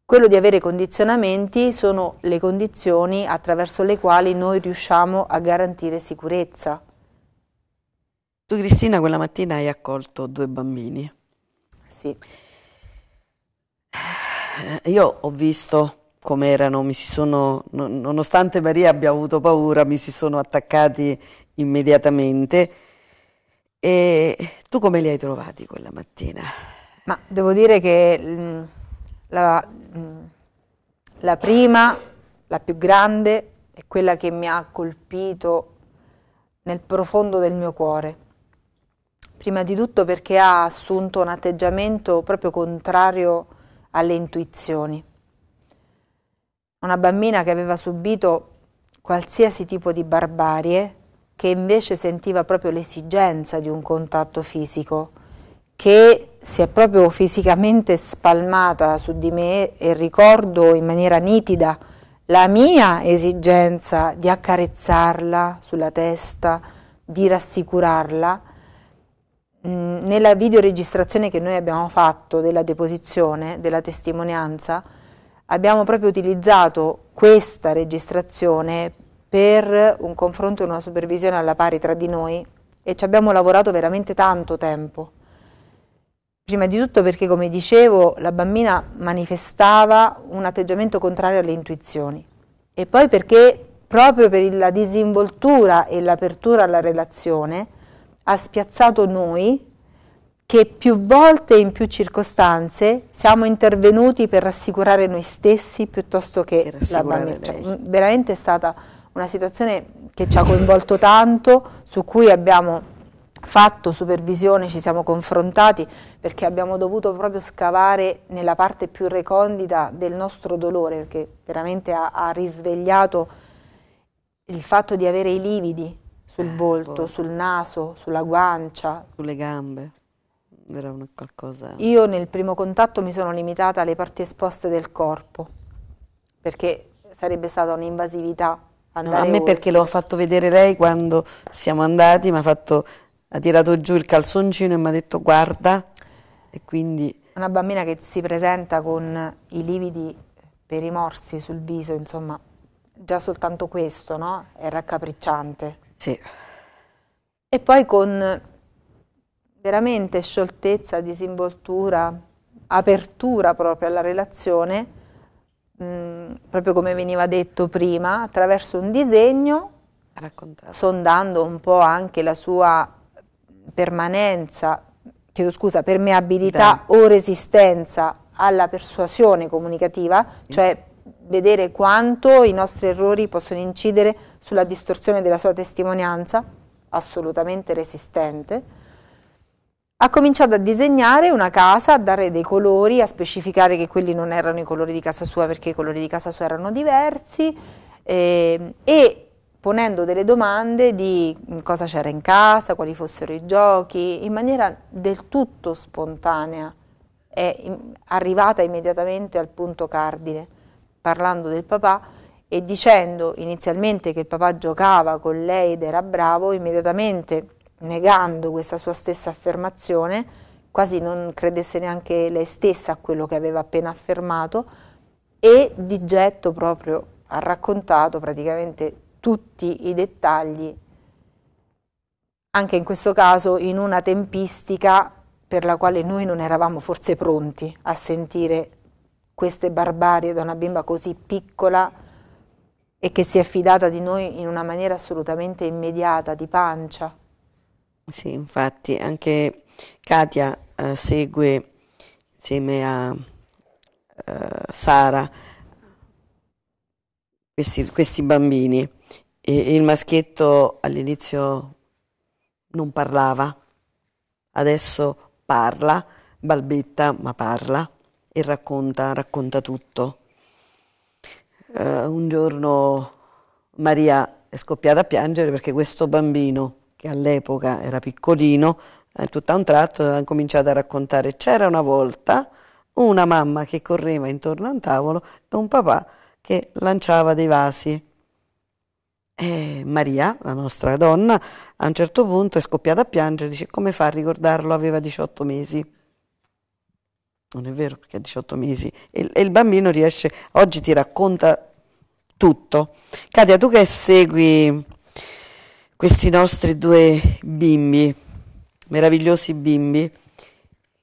Quello di avere condizionamenti sono le condizioni attraverso le quali noi riusciamo a garantire sicurezza. Tu Cristina quella mattina hai accolto due bambini. Sì. Eh, io ho visto come erano, mi si sono, nonostante Maria abbia avuto paura, mi si sono attaccati immediatamente. E tu come li hai trovati quella mattina? Ma devo dire che mm, la, mm, la prima, la più grande, è quella che mi ha colpito nel profondo del mio cuore. Prima di tutto perché ha assunto un atteggiamento proprio contrario a alle intuizioni. Una bambina che aveva subito qualsiasi tipo di barbarie, che invece sentiva proprio l'esigenza di un contatto fisico, che si è proprio fisicamente spalmata su di me e ricordo in maniera nitida la mia esigenza di accarezzarla sulla testa, di rassicurarla nella videoregistrazione che noi abbiamo fatto della deposizione, della testimonianza, abbiamo proprio utilizzato questa registrazione per un confronto e una supervisione alla pari tra di noi e ci abbiamo lavorato veramente tanto tempo. Prima di tutto perché, come dicevo, la bambina manifestava un atteggiamento contrario alle intuizioni e poi perché proprio per la disinvoltura e l'apertura alla relazione ha spiazzato noi che più volte in più circostanze siamo intervenuti per rassicurare noi stessi piuttosto che la bambina. Cioè, veramente è stata una situazione che ci ha coinvolto tanto, su cui abbiamo fatto supervisione, ci siamo confrontati perché abbiamo dovuto proprio scavare nella parte più recondita del nostro dolore, perché veramente ha, ha risvegliato il fatto di avere i lividi sul eh, volto, volto, boh. sul naso, sulla guancia. Sulle gambe, era una qualcosa... Io nel primo contatto mi sono limitata alle parti esposte del corpo, perché sarebbe stata un'invasività no, a me oltre. perché l'ho fatto vedere lei quando siamo andati, mi ha, fatto, ha tirato giù il calzoncino e mi ha detto guarda, e quindi... Una bambina che si presenta con i lividi per i morsi sul viso, insomma, già soltanto questo no? è raccapricciante. Sì. E poi con veramente scioltezza, disinvoltura, apertura proprio alla relazione, mh, mm, proprio come veniva detto prima, attraverso un disegno, Raccontato. sondando un po' anche la sua permanenza, chiedo scusa, permeabilità da. o resistenza alla persuasione comunicativa, cioè vedere quanto i nostri errori possono incidere sulla distorsione della sua testimonianza, assolutamente resistente, ha cominciato a disegnare una casa, a dare dei colori, a specificare che quelli non erano i colori di casa sua perché i colori di casa sua erano diversi eh, e ponendo delle domande di mm, cosa c'era in casa, quali fossero i giochi, in maniera del tutto spontanea, è mm, arrivata immediatamente al punto cardine parlando del papà e dicendo inizialmente che il papà giocava con lei ed era bravo, immediatamente negando questa sua stessa affermazione, quasi non credesse neanche lei stessa a quello che aveva appena affermato e di getto proprio ha raccontato praticamente tutti i dettagli, anche in questo caso in una tempistica per la quale noi non eravamo forse pronti a sentire queste barbarie da una bimba così piccola e che si è fidata di noi in una maniera assolutamente immediata, di pancia. Sì, infatti anche Katia eh, segue insieme a eh, Sara questi, questi bambini. E, il maschietto all'inizio non parlava, adesso parla, balbetta, ma parla e racconta, racconta tutto. Uh, un giorno Maria è scoppiata a piangere perché questo bambino, che all'epoca era piccolino, eh, tutto a un tratto ha cominciato a raccontare c'era una volta una mamma che correva intorno a un tavolo e un papà che lanciava dei vasi. E Maria, la nostra donna, a un certo punto è scoppiata a piangere, dice come fa a ricordarlo, aveva 18 mesi. Non è vero perché ha 18 mesi e, e il bambino riesce, oggi ti racconta tutto. Katia, tu che segui questi nostri due bimbi, meravigliosi bimbi,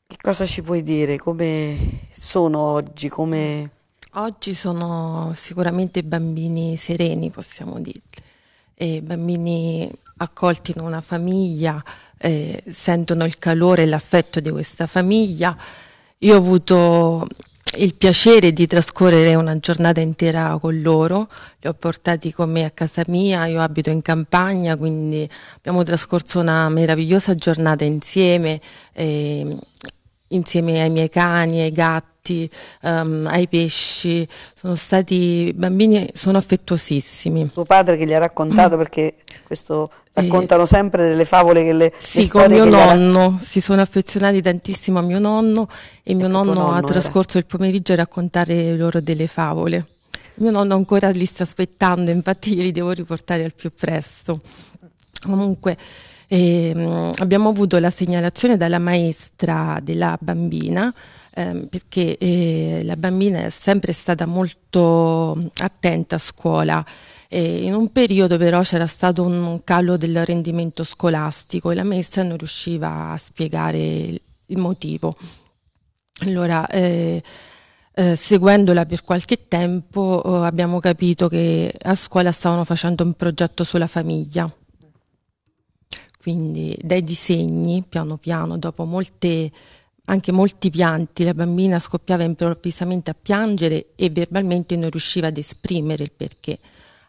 che cosa ci puoi dire? Come sono oggi? Come... Oggi sono sicuramente bambini sereni, possiamo dire, e bambini accolti in una famiglia, eh, sentono il calore e l'affetto di questa famiglia io ho avuto il piacere di trascorrere una giornata intera con loro, li ho portati con me a casa mia, io abito in campagna, quindi abbiamo trascorso una meravigliosa giornata insieme, eh, insieme ai miei cani, ai gatti gatti, um, ehm, ai pesci, sono stati bambini, sono affettuosissimi. Tuo padre che gli ha raccontato mm. perché questo eh, raccontano sempre delle favole che le, sì, le con mio nonno, si sono affezionati tantissimo a mio nonno e mio nonno, ecco, nonno, ha era. trascorso il pomeriggio a raccontare loro delle favole. Mio nonno ancora li sta aspettando, infatti glieli devo riportare al più presto. Comunque e, ehm, mh, abbiamo avuto la segnalazione dalla maestra della bambina ehm, perché eh, la bambina è sempre stata molto attenta a scuola. E in un periodo però c'era stato un calo del rendimento scolastico e la maestra non riusciva a spiegare il motivo. Allora, eh, eh, seguendola per qualche tempo eh, abbiamo capito che a scuola stavano facendo un progetto sulla famiglia quindi dai disegni, piano piano, dopo molte, anche molti pianti, la bambina scoppiava improvvisamente a piangere e verbalmente non riusciva ad esprimere il perché.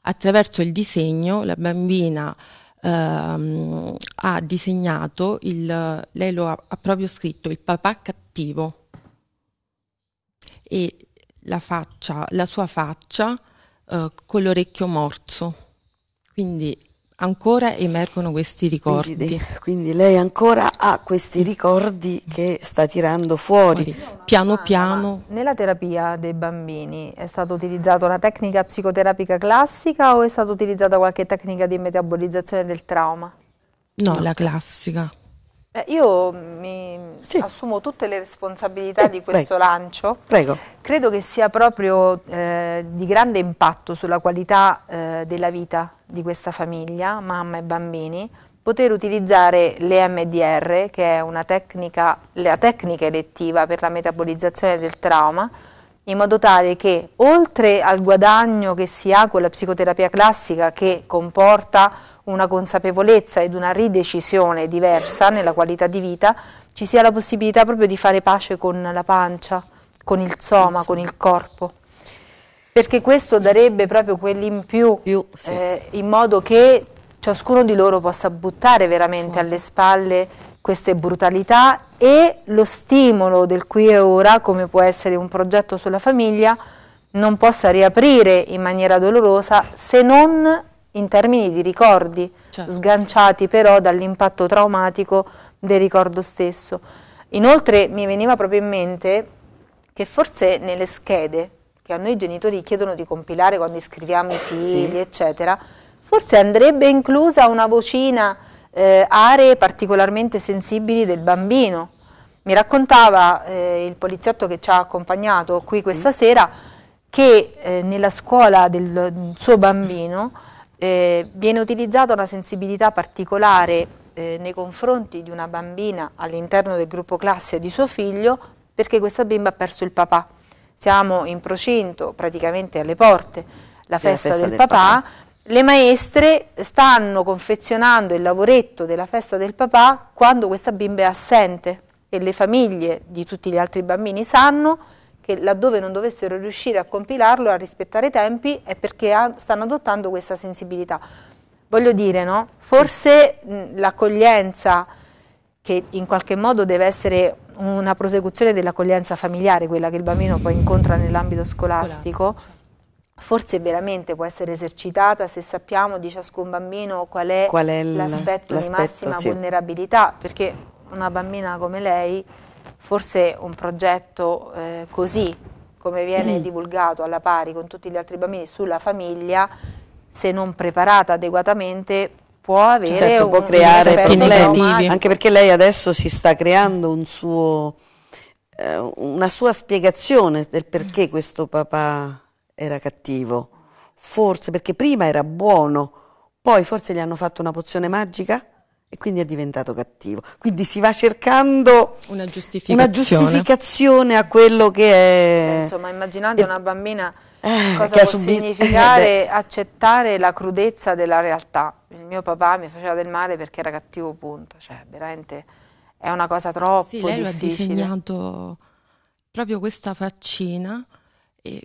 Attraverso il disegno la bambina ehm, ha disegnato, il, lei lo ha, ha proprio scritto, il papà cattivo e la, faccia, la sua faccia eh, con l'orecchio morso. Quindi ancora emergono questi ricordi. Quindi, quindi, lei ancora ha questi ricordi che sta tirando fuori. Piano piano. Nella terapia dei bambini è stata utilizzata una tecnica psicoterapica classica o è stata utilizzata qualche tecnica di metabolizzazione del trauma? No, no. la classica. Beh, io mm, mi sì. assumo tutte le responsabilità eh, di questo prego. lancio. Prego. Credo che sia proprio eh, di grande impatto sulla qualità eh, della vita di questa famiglia, mamma e bambini, poter utilizzare l'EMDR, che è una tecnica, la tecnica elettiva per la metabolizzazione del trauma, in modo tale che oltre al guadagno che si ha con la psicoterapia classica che comporta una consapevolezza ed una ridecisione diversa nella qualità di vita, ci sia la possibilità proprio di fare pace con la pancia, con il soma, con il corpo. Perché questo darebbe proprio quell'in più, più eh, sì. eh, in modo che ciascuno di loro possa buttare veramente sì. alle spalle queste brutalità e lo stimolo del qui e ora, come può essere un progetto sulla famiglia, non possa riaprire in maniera dolorosa se non in termini di ricordi, certo. sganciati però dall'impatto traumatico del ricordo stesso. Inoltre mi veniva proprio in mente che forse nelle schede che a noi genitori chiedono di compilare quando iscriviamo i figli, sì. eccetera, forse andrebbe inclusa una vocina eh, aree particolarmente sensibili del bambino. Mi raccontava eh, il poliziotto che ci ha accompagnato qui questa mm. sera che eh, nella scuola del suo bambino eh, viene utilizzata una sensibilità particolare eh, nei confronti di una bambina all'interno del gruppo classe di suo figlio perché questa bimba ha perso il papà. Siamo in procinto, praticamente alle porte, la festa, festa del, del, papà. papà. Le maestre stanno confezionando il lavoretto della festa del papà quando questa bimba è assente e le famiglie di tutti gli altri bambini sanno che laddove non dovessero riuscire a compilarlo, a rispettare i tempi, è perché ha, stanno adottando questa sensibilità. Voglio dire, no? forse sì. l'accoglienza, che in qualche modo deve essere una prosecuzione dell'accoglienza familiare, quella che il bambino poi incontra nell'ambito scolastico, forse veramente può essere esercitata se sappiamo di ciascun bambino qual è, qual è l'aspetto, di massima sì. vulnerabilità, perché una bambina come lei forse un progetto eh, così come viene mm. divulgato alla pari con tutti gli altri bambini sulla famiglia, se non preparata adeguatamente può avere certo, un, può creare problemi, Anche perché lei adesso si sta creando un suo, eh, una sua spiegazione del perché mm. questo papà era cattivo. Forse perché prima era buono, poi forse gli hanno fatto una pozione magica e quindi è diventato cattivo. Quindi si va cercando una giustificazione, una giustificazione a quello che è... Eh, insomma, immaginate è, una bambina eh, cosa può subito, significare eh, accettare la crudezza della realtà. Il mio papà mi faceva del male perché era cattivo, punto. Cioè, veramente è una cosa troppo sì, lei difficile. lo ha disegnato proprio questa faccina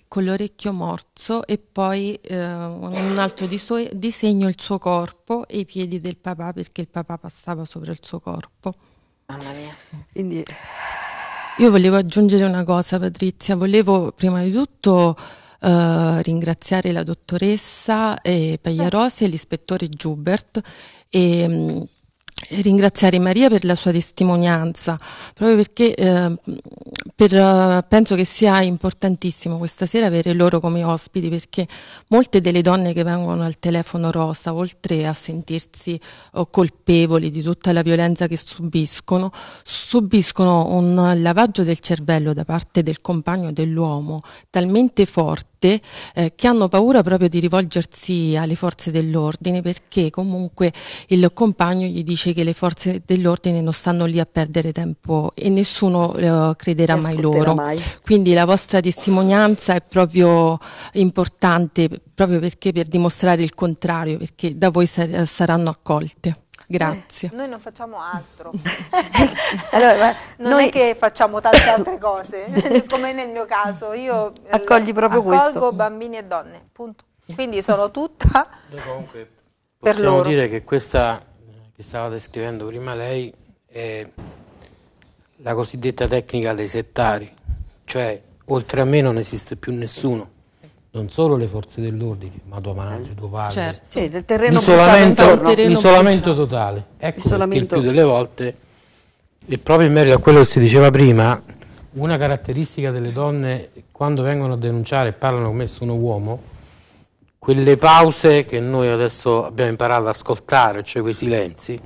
con l'orecchio morso e poi eh, un altro dis- disegno il suo corpo e i piedi del papà perché il papà passava sopra il suo corpo. Mamma mia. Quindi... Io volevo aggiungere una cosa Patrizia, volevo prima di tutto... Uh, ringraziare la dottoressa e eh, Pagliarosi e l'ispettore Giubert e, ehm, ringraziare Maria per la sua testimonianza, proprio perché ehm, eh, per, penso che sia importantissimo questa sera avere loro come ospiti, perché molte delle donne che vengono al telefono rosa, oltre a sentirsi eh, colpevoli di tutta la violenza che subiscono, subiscono un lavaggio del cervello da parte del compagno dell'uomo talmente forte lotte eh, che hanno paura proprio di rivolgersi alle forze dell'ordine perché comunque il compagno gli dice che le forze dell'ordine non stanno lì a perdere tempo e nessuno eh, crederà mai loro. Mai. Quindi la vostra testimonianza è proprio importante proprio perché per dimostrare il contrario, perché da voi sar saranno accolte. Grazie. Eh, noi non facciamo altro. allora, non noi... è che facciamo tante altre cose, come nel mio caso. Io eh, Accogli proprio accolgo questo. bambini e donne, punto. Quindi sono tutta noi comunque per possiamo loro. dire che questa eh, che stava descrivendo prima lei è la cosiddetta tecnica dei settari, cioè oltre a me non esiste più nessuno non solo le forze dell'ordine, ma tua madre, tuo padre. Certo. Sì, del terreno l'isolamento, terreno l'isolamento totale. Ecco l'isolamento... perché il più delle volte, e proprio in merito a quello che si diceva prima, una caratteristica delle donne quando vengono a denunciare e parlano come sono uomo, quelle pause che noi adesso abbiamo imparato ad ascoltare, cioè quei silenzi,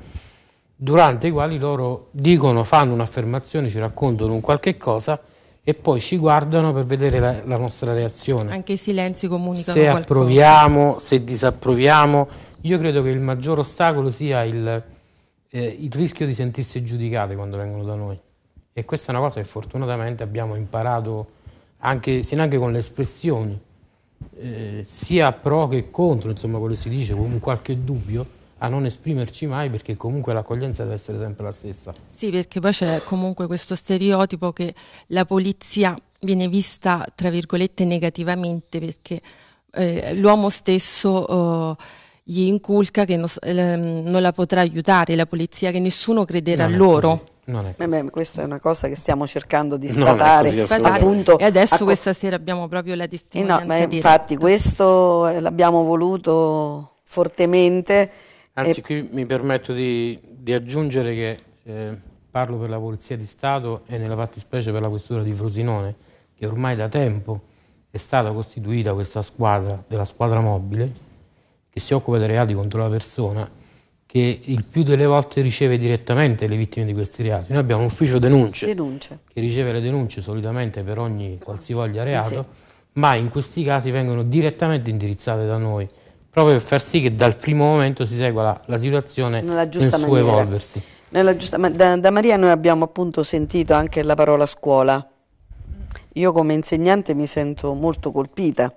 durante i quali loro dicono, fanno un'affermazione, ci raccontano un qualche cosa e poi ci guardano per vedere la, la nostra reazione. Anche i silenzi comunicano se qualcosa. Se approviamo, se disapproviamo, io credo che il maggior ostacolo sia il, eh, il rischio di sentirsi giudicati quando vengono da noi. E questa è una cosa che fortunatamente abbiamo imparato anche, se neanche con le espressioni, eh, sia pro che contro, insomma, quello si dice, con qualche dubbio a non esprimerci mai perché comunque l'accoglienza deve essere sempre la stessa. Sì, perché poi c'è comunque questo stereotipo che la polizia viene vista, tra virgolette, negativamente perché eh, l'uomo stesso... Eh, gli inculca che non, ehm, non, la potrà aiutare la polizia, che nessuno crederà a loro. È beh, questa è una cosa che stiamo cercando di sfatare. Appunto, e adesso co- questa sera abbiamo proprio la distinzione. Eh no, infatti questo eh, l'abbiamo voluto fortemente Anzi, e... qui mi permetto di, di aggiungere che eh, parlo per la Polizia di Stato e nella fattispecie per la Questura di Frosinone, che ormai da tempo è stata costituita questa squadra, della squadra mobile, che si occupa dei reati contro la persona, che il più delle volte riceve direttamente le vittime di questi reati. Noi abbiamo un ufficio denunce, denunce. che riceve le denunce solitamente per ogni qualsivoglia reato, sì. ma in questi casi vengono direttamente indirizzate da noi proprio per far sì che dal primo momento si segua la, la situazione nel suo maniera. evolversi. Giusta, da, da Maria noi abbiamo appunto sentito anche la parola scuola. Io come insegnante mi sento molto colpita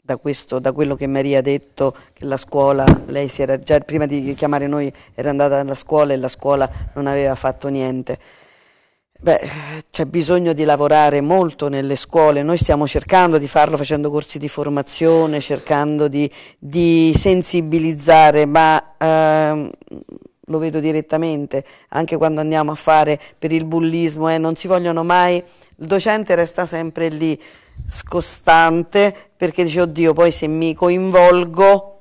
da, questo, da, quello che Maria ha detto, che la scuola, lei si era già, prima di chiamare noi era andata alla scuola e la scuola non aveva fatto niente. Beh, c'è bisogno di lavorare molto nelle scuole, noi stiamo cercando di farlo facendo corsi di formazione, cercando di, di sensibilizzare, ma ehm, lo vedo direttamente, anche quando andiamo a fare per il bullismo, eh, non si vogliono mai, il docente resta sempre lì scostante perché dice oddio poi se mi coinvolgo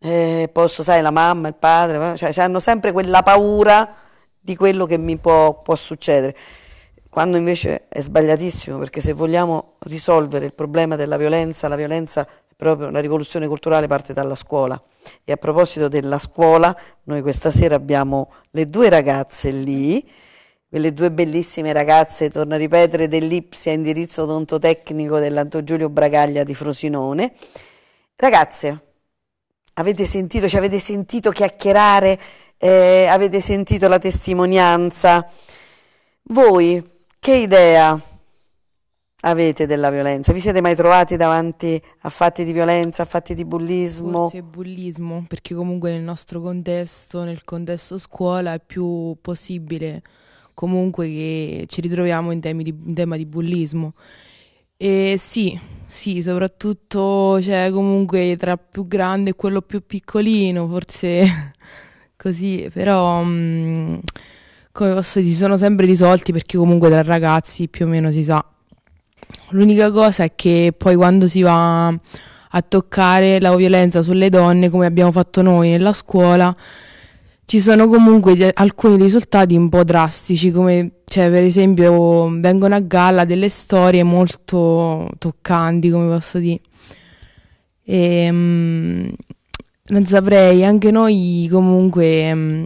eh, posso, sai, la mamma, il padre, cioè, hanno sempre quella paura di quello che mi può, può succedere, quando invece è sbagliatissimo, perché se vogliamo risolvere il problema della violenza, la violenza proprio la rivoluzione culturale parte dalla scuola. E a proposito della scuola, noi questa sera abbiamo le due ragazze lì, quelle due bellissime ragazze, torno a ripetere, dell'Ipsia indirizzo odontotecnico dell'Anto Giulio Bragaglia di Frosinone. Ragazze, avete sentito, ci avete sentito chiacchierare eh, avete sentito la testimonianza. Voi che idea avete della violenza? Vi siete mai trovati davanti a fatti di violenza, a fatti di bullismo? Forse bullismo, perché comunque nel nostro contesto, nel contesto scuola, è più possibile comunque che ci ritroviamo in, di, in tema di bullismo. E sì, sì, soprattutto cioè, comunque tra più grande e quello più piccolino, forse così, però mh, mm, come posso dire, si sono sempre risolti perché comunque tra ragazzi più o meno si sa. L'unica cosa è che poi quando si va a toccare la violenza sulle donne, come abbiamo fatto noi nella scuola, ci sono comunque alcuni risultati un po' drastici, come cioè, per esempio vengono a galla delle storie molto toccanti, come posso dire. E, ehm, non saprei, anche noi comunque mh, mm,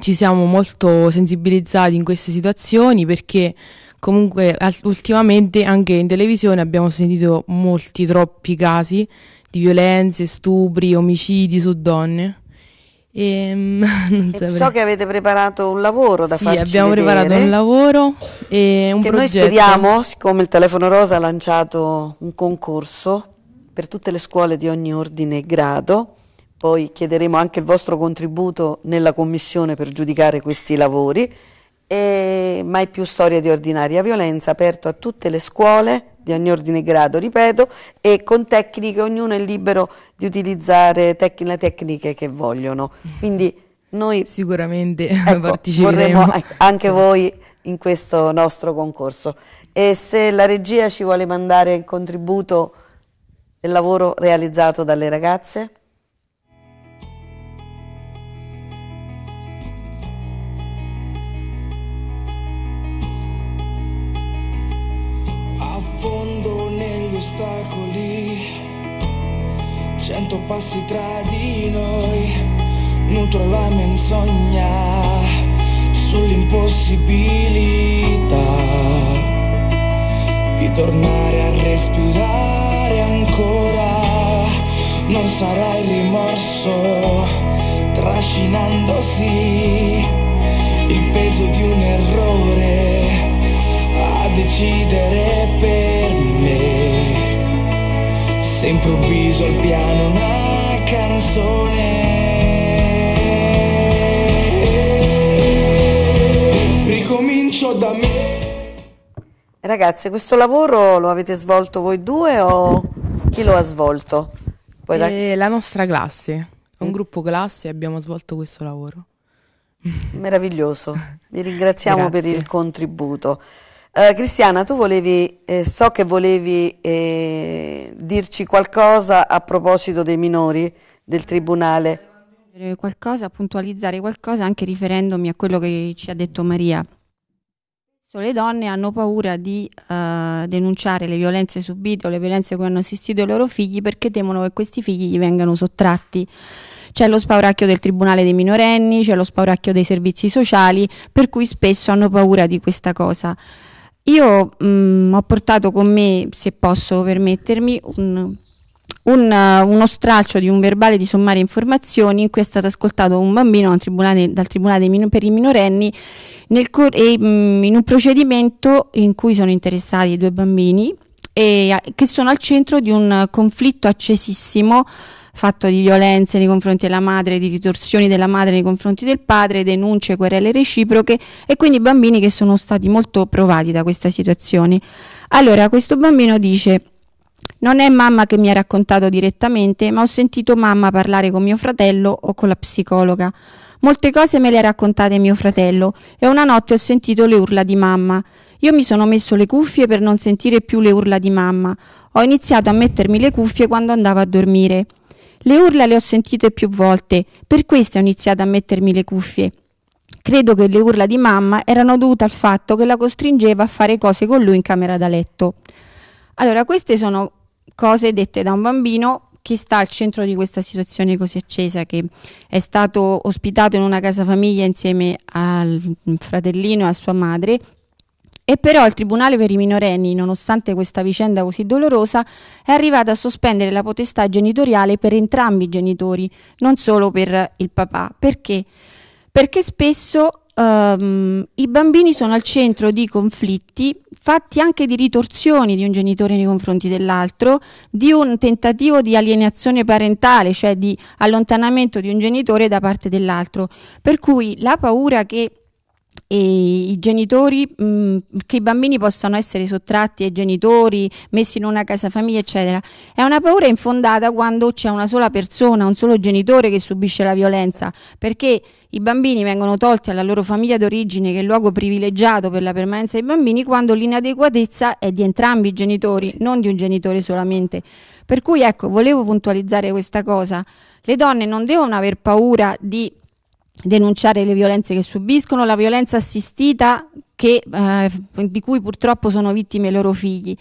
ci siamo molto sensibilizzati in queste situazioni perché comunque ultimamente anche in televisione abbiamo sentito molti troppi casi di violenze, stupri, omicidi su donne. Ehm, e, mh, so che avete preparato un lavoro da sì, farci abbiamo preparato un lavoro e un che progetto. Noi speriamo, siccome il Telefono Rosa ha lanciato un concorso per tutte le scuole di ogni ordine e grado. Poi chiederemo anche il vostro contributo nella commissione per giudicare questi lavori. E mai più storia di ordinaria violenza, aperto a tutte le scuole di ogni ordine e grado, ripeto, e con tecniche, ognuno è libero di utilizzare tec- le tecniche che vogliono. Quindi noi sicuramente ecco, parteciperemo. Vorremmo ecco, anche voi in questo nostro concorso. E se la regia ci vuole mandare il contributo il lavoro realizzato dalle ragazze? Affondo negli ostacoli, cento passi tra di noi, nutro la menzogna sull'impossibilità di tornare a respirare ancora. Non sarai rimorso trascinandosi il peso di un errore a decidere per me. Se improvviso al piano una canzone. Ricomincio da me. Ragazze, questo lavoro lo avete svolto voi due o chi lo ha svolto? La... Eh, la nostra classe, un mm. gruppo classe abbiamo svolto questo lavoro. Meraviglioso, vi ringraziamo per il contributo. Uh, Cristiana, tu volevi, eh, so che volevi eh, dirci qualcosa a proposito dei minori del Tribunale. Qualcosa, puntualizzare qualcosa anche riferendomi a quello che ci ha detto Maria le donne hanno paura di uh, denunciare le violenze subite o le violenze cui hanno assistito i loro figli perché temono che questi figli gli vengano sottratti. C'è lo spauracchio del Tribunale dei minorenni, c'è lo spauracchio dei servizi sociali, per cui spesso hanno paura di questa cosa. Io mh, mm, ho portato con me, se posso permettermi, un un, eh, uno stralcio di un verbale di sommarie informazioni in cui è stato ascoltato un bambino un tribunale, dal Tribunale per i minorenni nel, mm, in un procedimento in cui sono interessati due bambini e, eh, che sono al centro di un conflitto accesissimo fatto di violenze nei confronti della madre, di ritorsioni della madre nei confronti del padre, denunce, querele reciproche e quindi bambini che sono stati molto provati da questa situazione. Allora, questo bambino dice non è mamma che mi ha raccontato direttamente, ma ho sentito mamma parlare con mio fratello o con la psicologa. Molte cose me le ha raccontate mio fratello e una notte ho sentito le urla di mamma. Io mi sono messo le cuffie per non sentire più le urla di mamma. Ho iniziato a mettermi le cuffie quando andavo a dormire. Le urla le ho sentite più volte, per questo ho iniziato a mettermi le cuffie. Credo che le urla di mamma erano dovute al fatto che la costringeva a fare cose con lui in camera da letto. Allora, queste sono cose dette da un bambino che sta al centro di questa situazione così accesa, che è stato ospitato in una casa famiglia insieme al fratellino e a sua madre. E però il Tribunale per i minorenni, nonostante questa vicenda così dolorosa, è arrivato a sospendere la potestà genitoriale per entrambi i genitori, non solo per il papà. Perché? Perché spesso Um, i bambini sono al centro di conflitti fatti anche di ritorsioni di un genitore nei confronti dell'altro, di un tentativo di alienazione parentale, cioè di allontanamento di un genitore da parte dell'altro. Per cui la paura che e i genitori, mh, mm, che i bambini possano essere sottratti ai genitori, messi in una casa famiglia, eccetera. È una paura infondata quando c'è una sola persona, un solo genitore che subisce la violenza, perché i bambini vengono tolti alla loro famiglia d'origine, che è il luogo privilegiato per la permanenza dei bambini, quando l'inadeguatezza è di entrambi i genitori, non di un genitore solamente. Per cui ecco, volevo puntualizzare questa cosa. Le donne non devono aver paura di denunciare le violenze che subiscono, la violenza assistita che, eh, di cui purtroppo sono vittime i loro figli.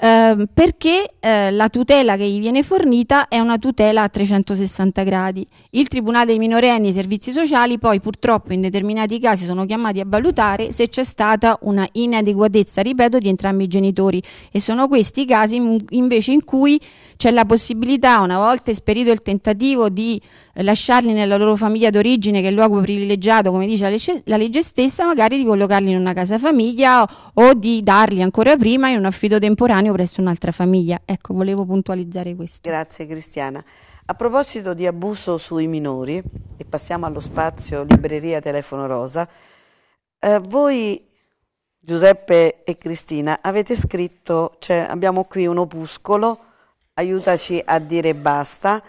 Ehm, perché eh, la tutela che gli viene fornita è una tutela a 360 gradi. Il Tribunale dei minorenni e i servizi sociali poi purtroppo in determinati casi sono chiamati a valutare se c'è stata una inadeguatezza, ripeto, di entrambi i genitori e sono questi i casi invece in cui c'è la possibilità, una volta esperito il tentativo di eh, lasciarli nella loro famiglia d'origine, che è il luogo privilegiato, come dice la legge, la legge stessa, magari di collocarli in una casa famiglia o, o di darli ancora prima in un affido temporaneo matrimonio presso un'altra famiglia. Ecco, volevo puntualizzare questo. Grazie Cristiana. A proposito di abuso sui minori, e passiamo allo spazio Libreria Telefono Rosa, eh, voi Giuseppe e Cristina avete scritto, cioè abbiamo qui un opuscolo, aiutaci a dire basta,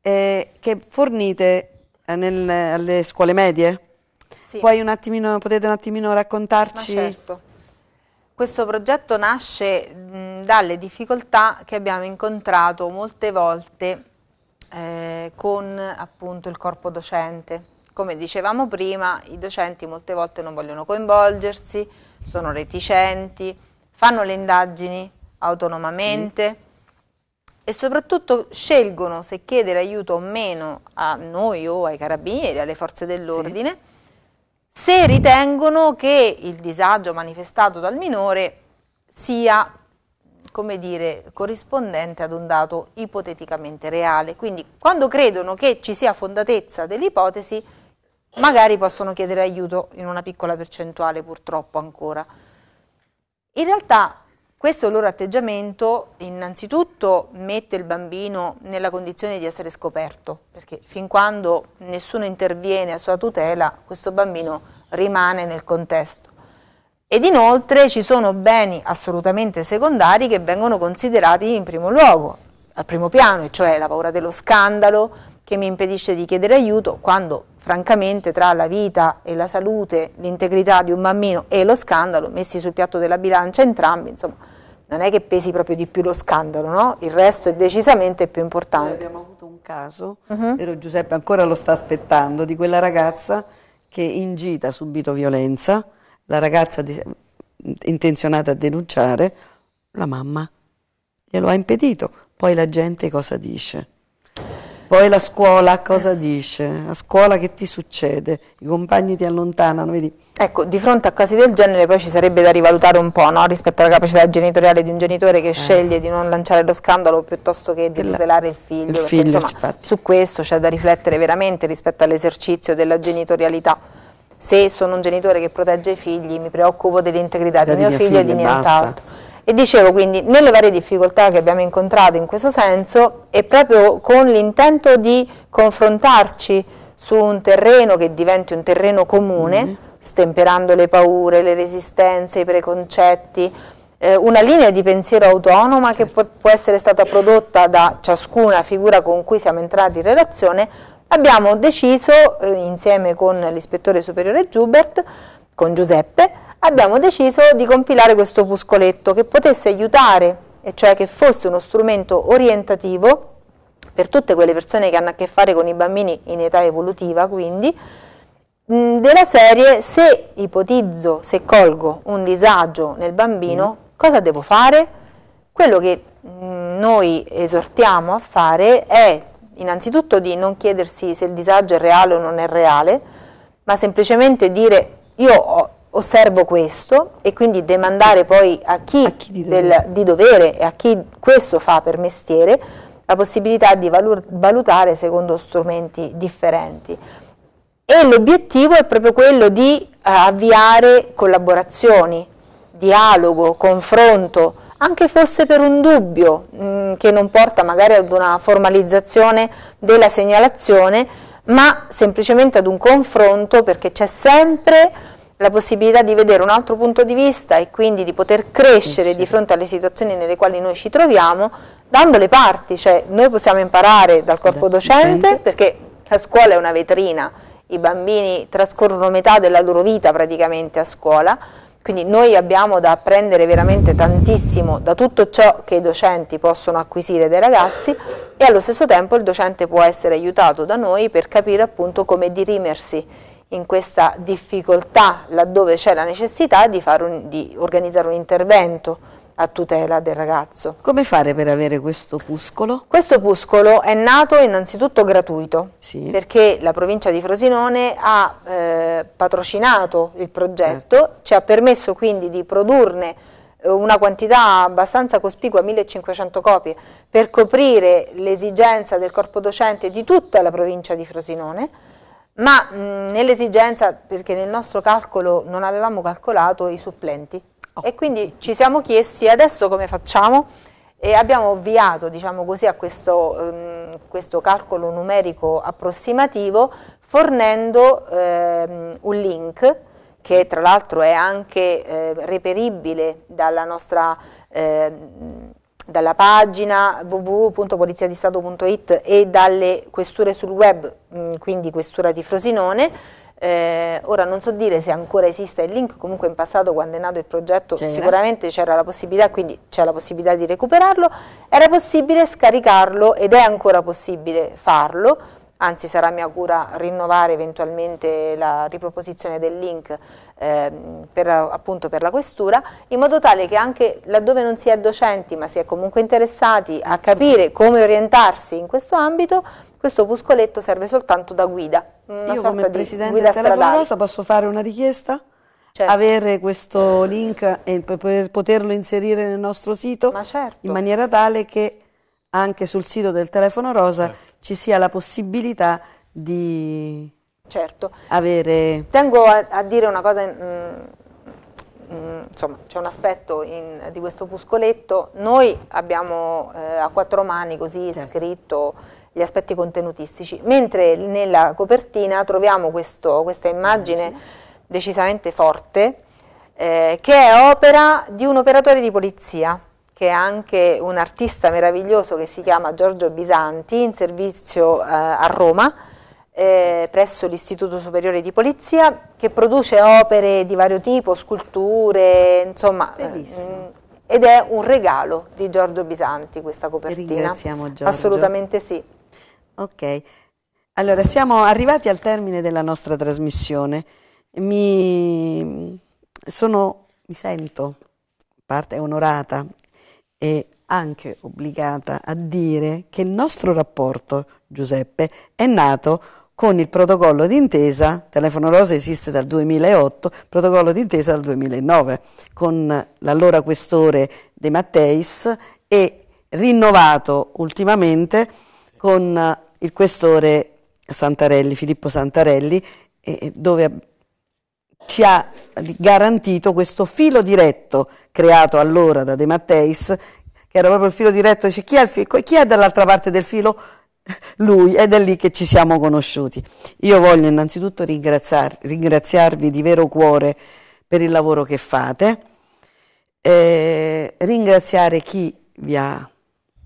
eh, che fornite eh, nel, alle scuole medie? Sì. Puoi un attimino, potete un attimino raccontarci? Ma certo. Questo progetto nasce mh, dalle difficoltà che abbiamo incontrato molte volte eh, con appunto il corpo docente. Come dicevamo prima, i docenti molte volte non vogliono coinvolgersi, sono reticenti, fanno le indagini autonomamente sì. e soprattutto scelgono se chiedere aiuto o meno a noi o ai carabinieri, alle forze dell'ordine, sì se ritengono che il disagio manifestato dal minore sia come dire, corrispondente ad un dato ipoteticamente reale. Quindi quando credono che ci sia fondatezza dell'ipotesi, magari possono chiedere aiuto in una piccola percentuale purtroppo ancora. In realtà questo loro atteggiamento innanzitutto mette il bambino nella condizione di essere scoperto, perché fin quando nessuno interviene a sua tutela, questo bambino rimane nel contesto. Ed inoltre ci sono beni assolutamente secondari che vengono considerati in primo luogo, al primo piano, e cioè la paura dello scandalo che mi impedisce di chiedere aiuto quando francamente tra la vita e la salute, l'integrità di un bambino e lo scandalo messi sul piatto della bilancia entrambi, insomma, non è che pesi proprio di più lo scandalo, no? il resto è decisamente più importante. Noi abbiamo avuto un caso, uh-huh. vero Giuseppe ancora lo sta aspettando, di quella ragazza che in gita ha subito violenza, la ragazza di, intenzionata a denunciare, la mamma glielo ha impedito, poi la gente cosa dice? Poi la scuola cosa dice? A scuola che ti succede? I compagni ti allontanano, vedi? Ecco, di fronte a casi del genere poi ci sarebbe da rivalutare un po' no? rispetto alla capacità genitoriale di un genitore che eh. sceglie di non lanciare lo scandalo piuttosto che di tutelare il figlio. Il perché, figlio insomma, su questo c'è da riflettere veramente rispetto all'esercizio della genitorialità. Se sono un genitore che protegge i figli mi preoccupo dell'integrità di mio figlio e di nient'altro e dicevo quindi, nelle varie difficoltà che abbiamo incontrato in questo senso, è proprio con l'intento di confrontarci su un terreno che diventi un terreno comune, mm-hmm. stemperando le paure, le resistenze, i preconcetti, eh, una linea di pensiero autonoma che certo. può, può essere stata prodotta da ciascuna figura con cui siamo entrati in relazione, abbiamo deciso, eh, insieme con l'ispettore superiore Giubert, con Giuseppe, abbiamo deciso di compilare questo opuscoletto che potesse aiutare, e cioè che fosse uno strumento orientativo per tutte quelle persone che hanno a che fare con i bambini in età evolutiva, quindi, della serie se ipotizzo, se colgo un disagio nel bambino, mm. cosa devo fare? Quello che noi esortiamo a fare è innanzitutto di non chiedersi se il disagio è reale o non è reale, ma semplicemente dire io ho osservo questo e quindi demandare poi a chi, a chi di, del, dovere. di, dovere. e a chi questo fa per mestiere la possibilità di valu- valutare secondo strumenti differenti. E l'obiettivo è proprio quello di eh, avviare collaborazioni, dialogo, confronto, anche fosse per un dubbio mh, mm, che non porta magari ad una formalizzazione della segnalazione, ma semplicemente ad un confronto perché c'è sempre la possibilità di vedere un altro punto di vista e quindi di poter crescere sì, di fronte alle situazioni nelle quali noi ci troviamo, dando le parti, cioè noi possiamo imparare dal corpo docente perché la scuola è una vetrina, i bambini trascorrono metà della loro vita praticamente a scuola, quindi noi abbiamo da apprendere veramente tantissimo da tutto ciò che i docenti possono acquisire dai ragazzi e allo stesso tempo il docente può essere aiutato da noi per capire appunto come dirimersi in questa difficoltà, laddove c'è la necessità di, un, di organizzare un intervento a tutela del ragazzo. Come fare per avere questo opuscolo? Questo opuscolo è nato innanzitutto gratuito, sì. perché la provincia di Frosinone ha eh, patrocinato il progetto, certo. ci ha permesso quindi di produrne eh, una quantità abbastanza cospicua, 1500 copie, per coprire l'esigenza del corpo docente di tutta la provincia di Frosinone ma mm, nell'esigenza, perché nel nostro calcolo non avevamo calcolato i supplenti, oh. e quindi ci siamo chiesti adesso come facciamo e abbiamo avviato diciamo così, a questo, ehm, questo, calcolo numerico approssimativo fornendo ehm, un link che tra l'altro è anche eh, reperibile dalla nostra... Ehm, dalla pagina www.poliziadistato.it e dalle questure sul web, mm, quindi questura di Frosinone. Eh, ora non so dire se ancora esiste il link, comunque in passato quando è nato il progetto sicuramente c'era la possibilità, quindi c'è la possibilità di recuperarlo, era possibile scaricarlo ed è ancora possibile farlo anzi sarà mia cura rinnovare eventualmente la riproposizione del link eh, per, appunto per la questura, in modo tale che anche laddove non si è docenti ma si è comunque interessati a capire come orientarsi in questo ambito, questo opuscoletto serve soltanto da guida. Io come Presidente della Telefonicosa posso fare una richiesta? Certo. avere questo link e poterlo inserire nel nostro sito certo. in maniera tale che anche sul sito del telefono rosa certo. ci sia la possibilità di certo. avere... Tengo a, a, dire una cosa, mh, mm, mh, mm, insomma c'è un aspetto in, di questo opuscoletto, noi abbiamo eh, a quattro mani così certo. scritto gli aspetti contenutistici, mentre nella copertina troviamo questo, questa immagine Immagina. decisamente forte eh, che è opera di un operatore di polizia che è anche un artista meraviglioso che si chiama Giorgio Bisanti, in servizio eh, a Roma, eh, presso l'Istituto Superiore di Polizia, che produce opere di vario tipo, sculture, insomma... Eh, Bellissimo. Mm, ed è un regalo di Giorgio Bisanti questa copertina. Ringraziamo Giorgio. Assolutamente sì. Ok. Allora, siamo arrivati al termine della nostra trasmissione. Mi, sono, mi sento parte onorata è anche obbligata a dire che il nostro rapporto, Giuseppe, è nato con il protocollo d'intesa, Telefono Rosa esiste dal 2008, protocollo d'intesa dal 2009, con l'allora questore De Matteis e rinnovato ultimamente con il questore Santarelli, Filippo Santarelli, dove ci ha garantito questo filo diretto creato allora da De Matteis, che era proprio il filo diretto, dice chi è, fi- chi è dall'altra parte del filo? Lui, ed è lì che ci siamo conosciuti. Io voglio innanzitutto ringraziar- ringraziarvi di vero cuore per il lavoro che fate, eh, ringraziare chi vi ha,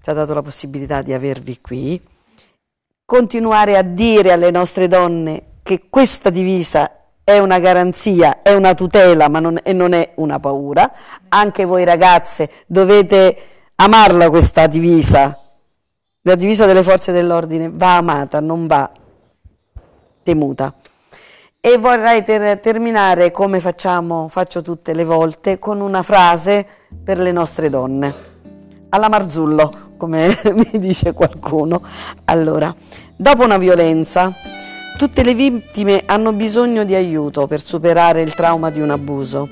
ci ha dato la possibilità di avervi qui, continuare a dire alle nostre donne che questa divisa è una garanzia, è una tutela ma non, e non è una paura. Anche voi ragazze dovete amarla questa divisa, la divisa delle forze dell'ordine va amata, non va temuta. E vorrei ter terminare come facciamo, faccio tutte le volte, con una frase per le nostre donne. Alla Marzullo, come mi dice qualcuno. Allora, dopo una violenza Tutte le vittime hanno bisogno di aiuto per superare il trauma di un abuso.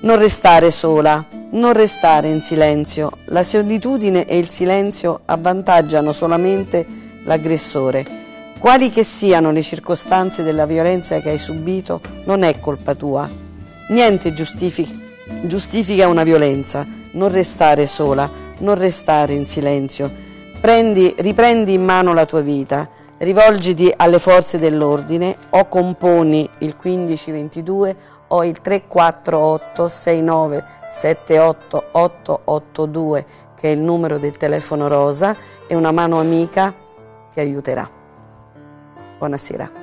Non restare sola, non restare in silenzio. La solitudine e il silenzio avvantaggiano solamente l'aggressore. Quali che siano le circostanze della violenza che hai subito, non è colpa tua. Niente giustifica giustifica una violenza, non restare sola, non restare in silenzio. Prendi, riprendi in mano la tua vita rivolgiti alle forze dell'ordine o componi il 1522 o il 348 69 78 882 che è il numero del telefono rosa e una mano amica ti aiuterà. Buonasera.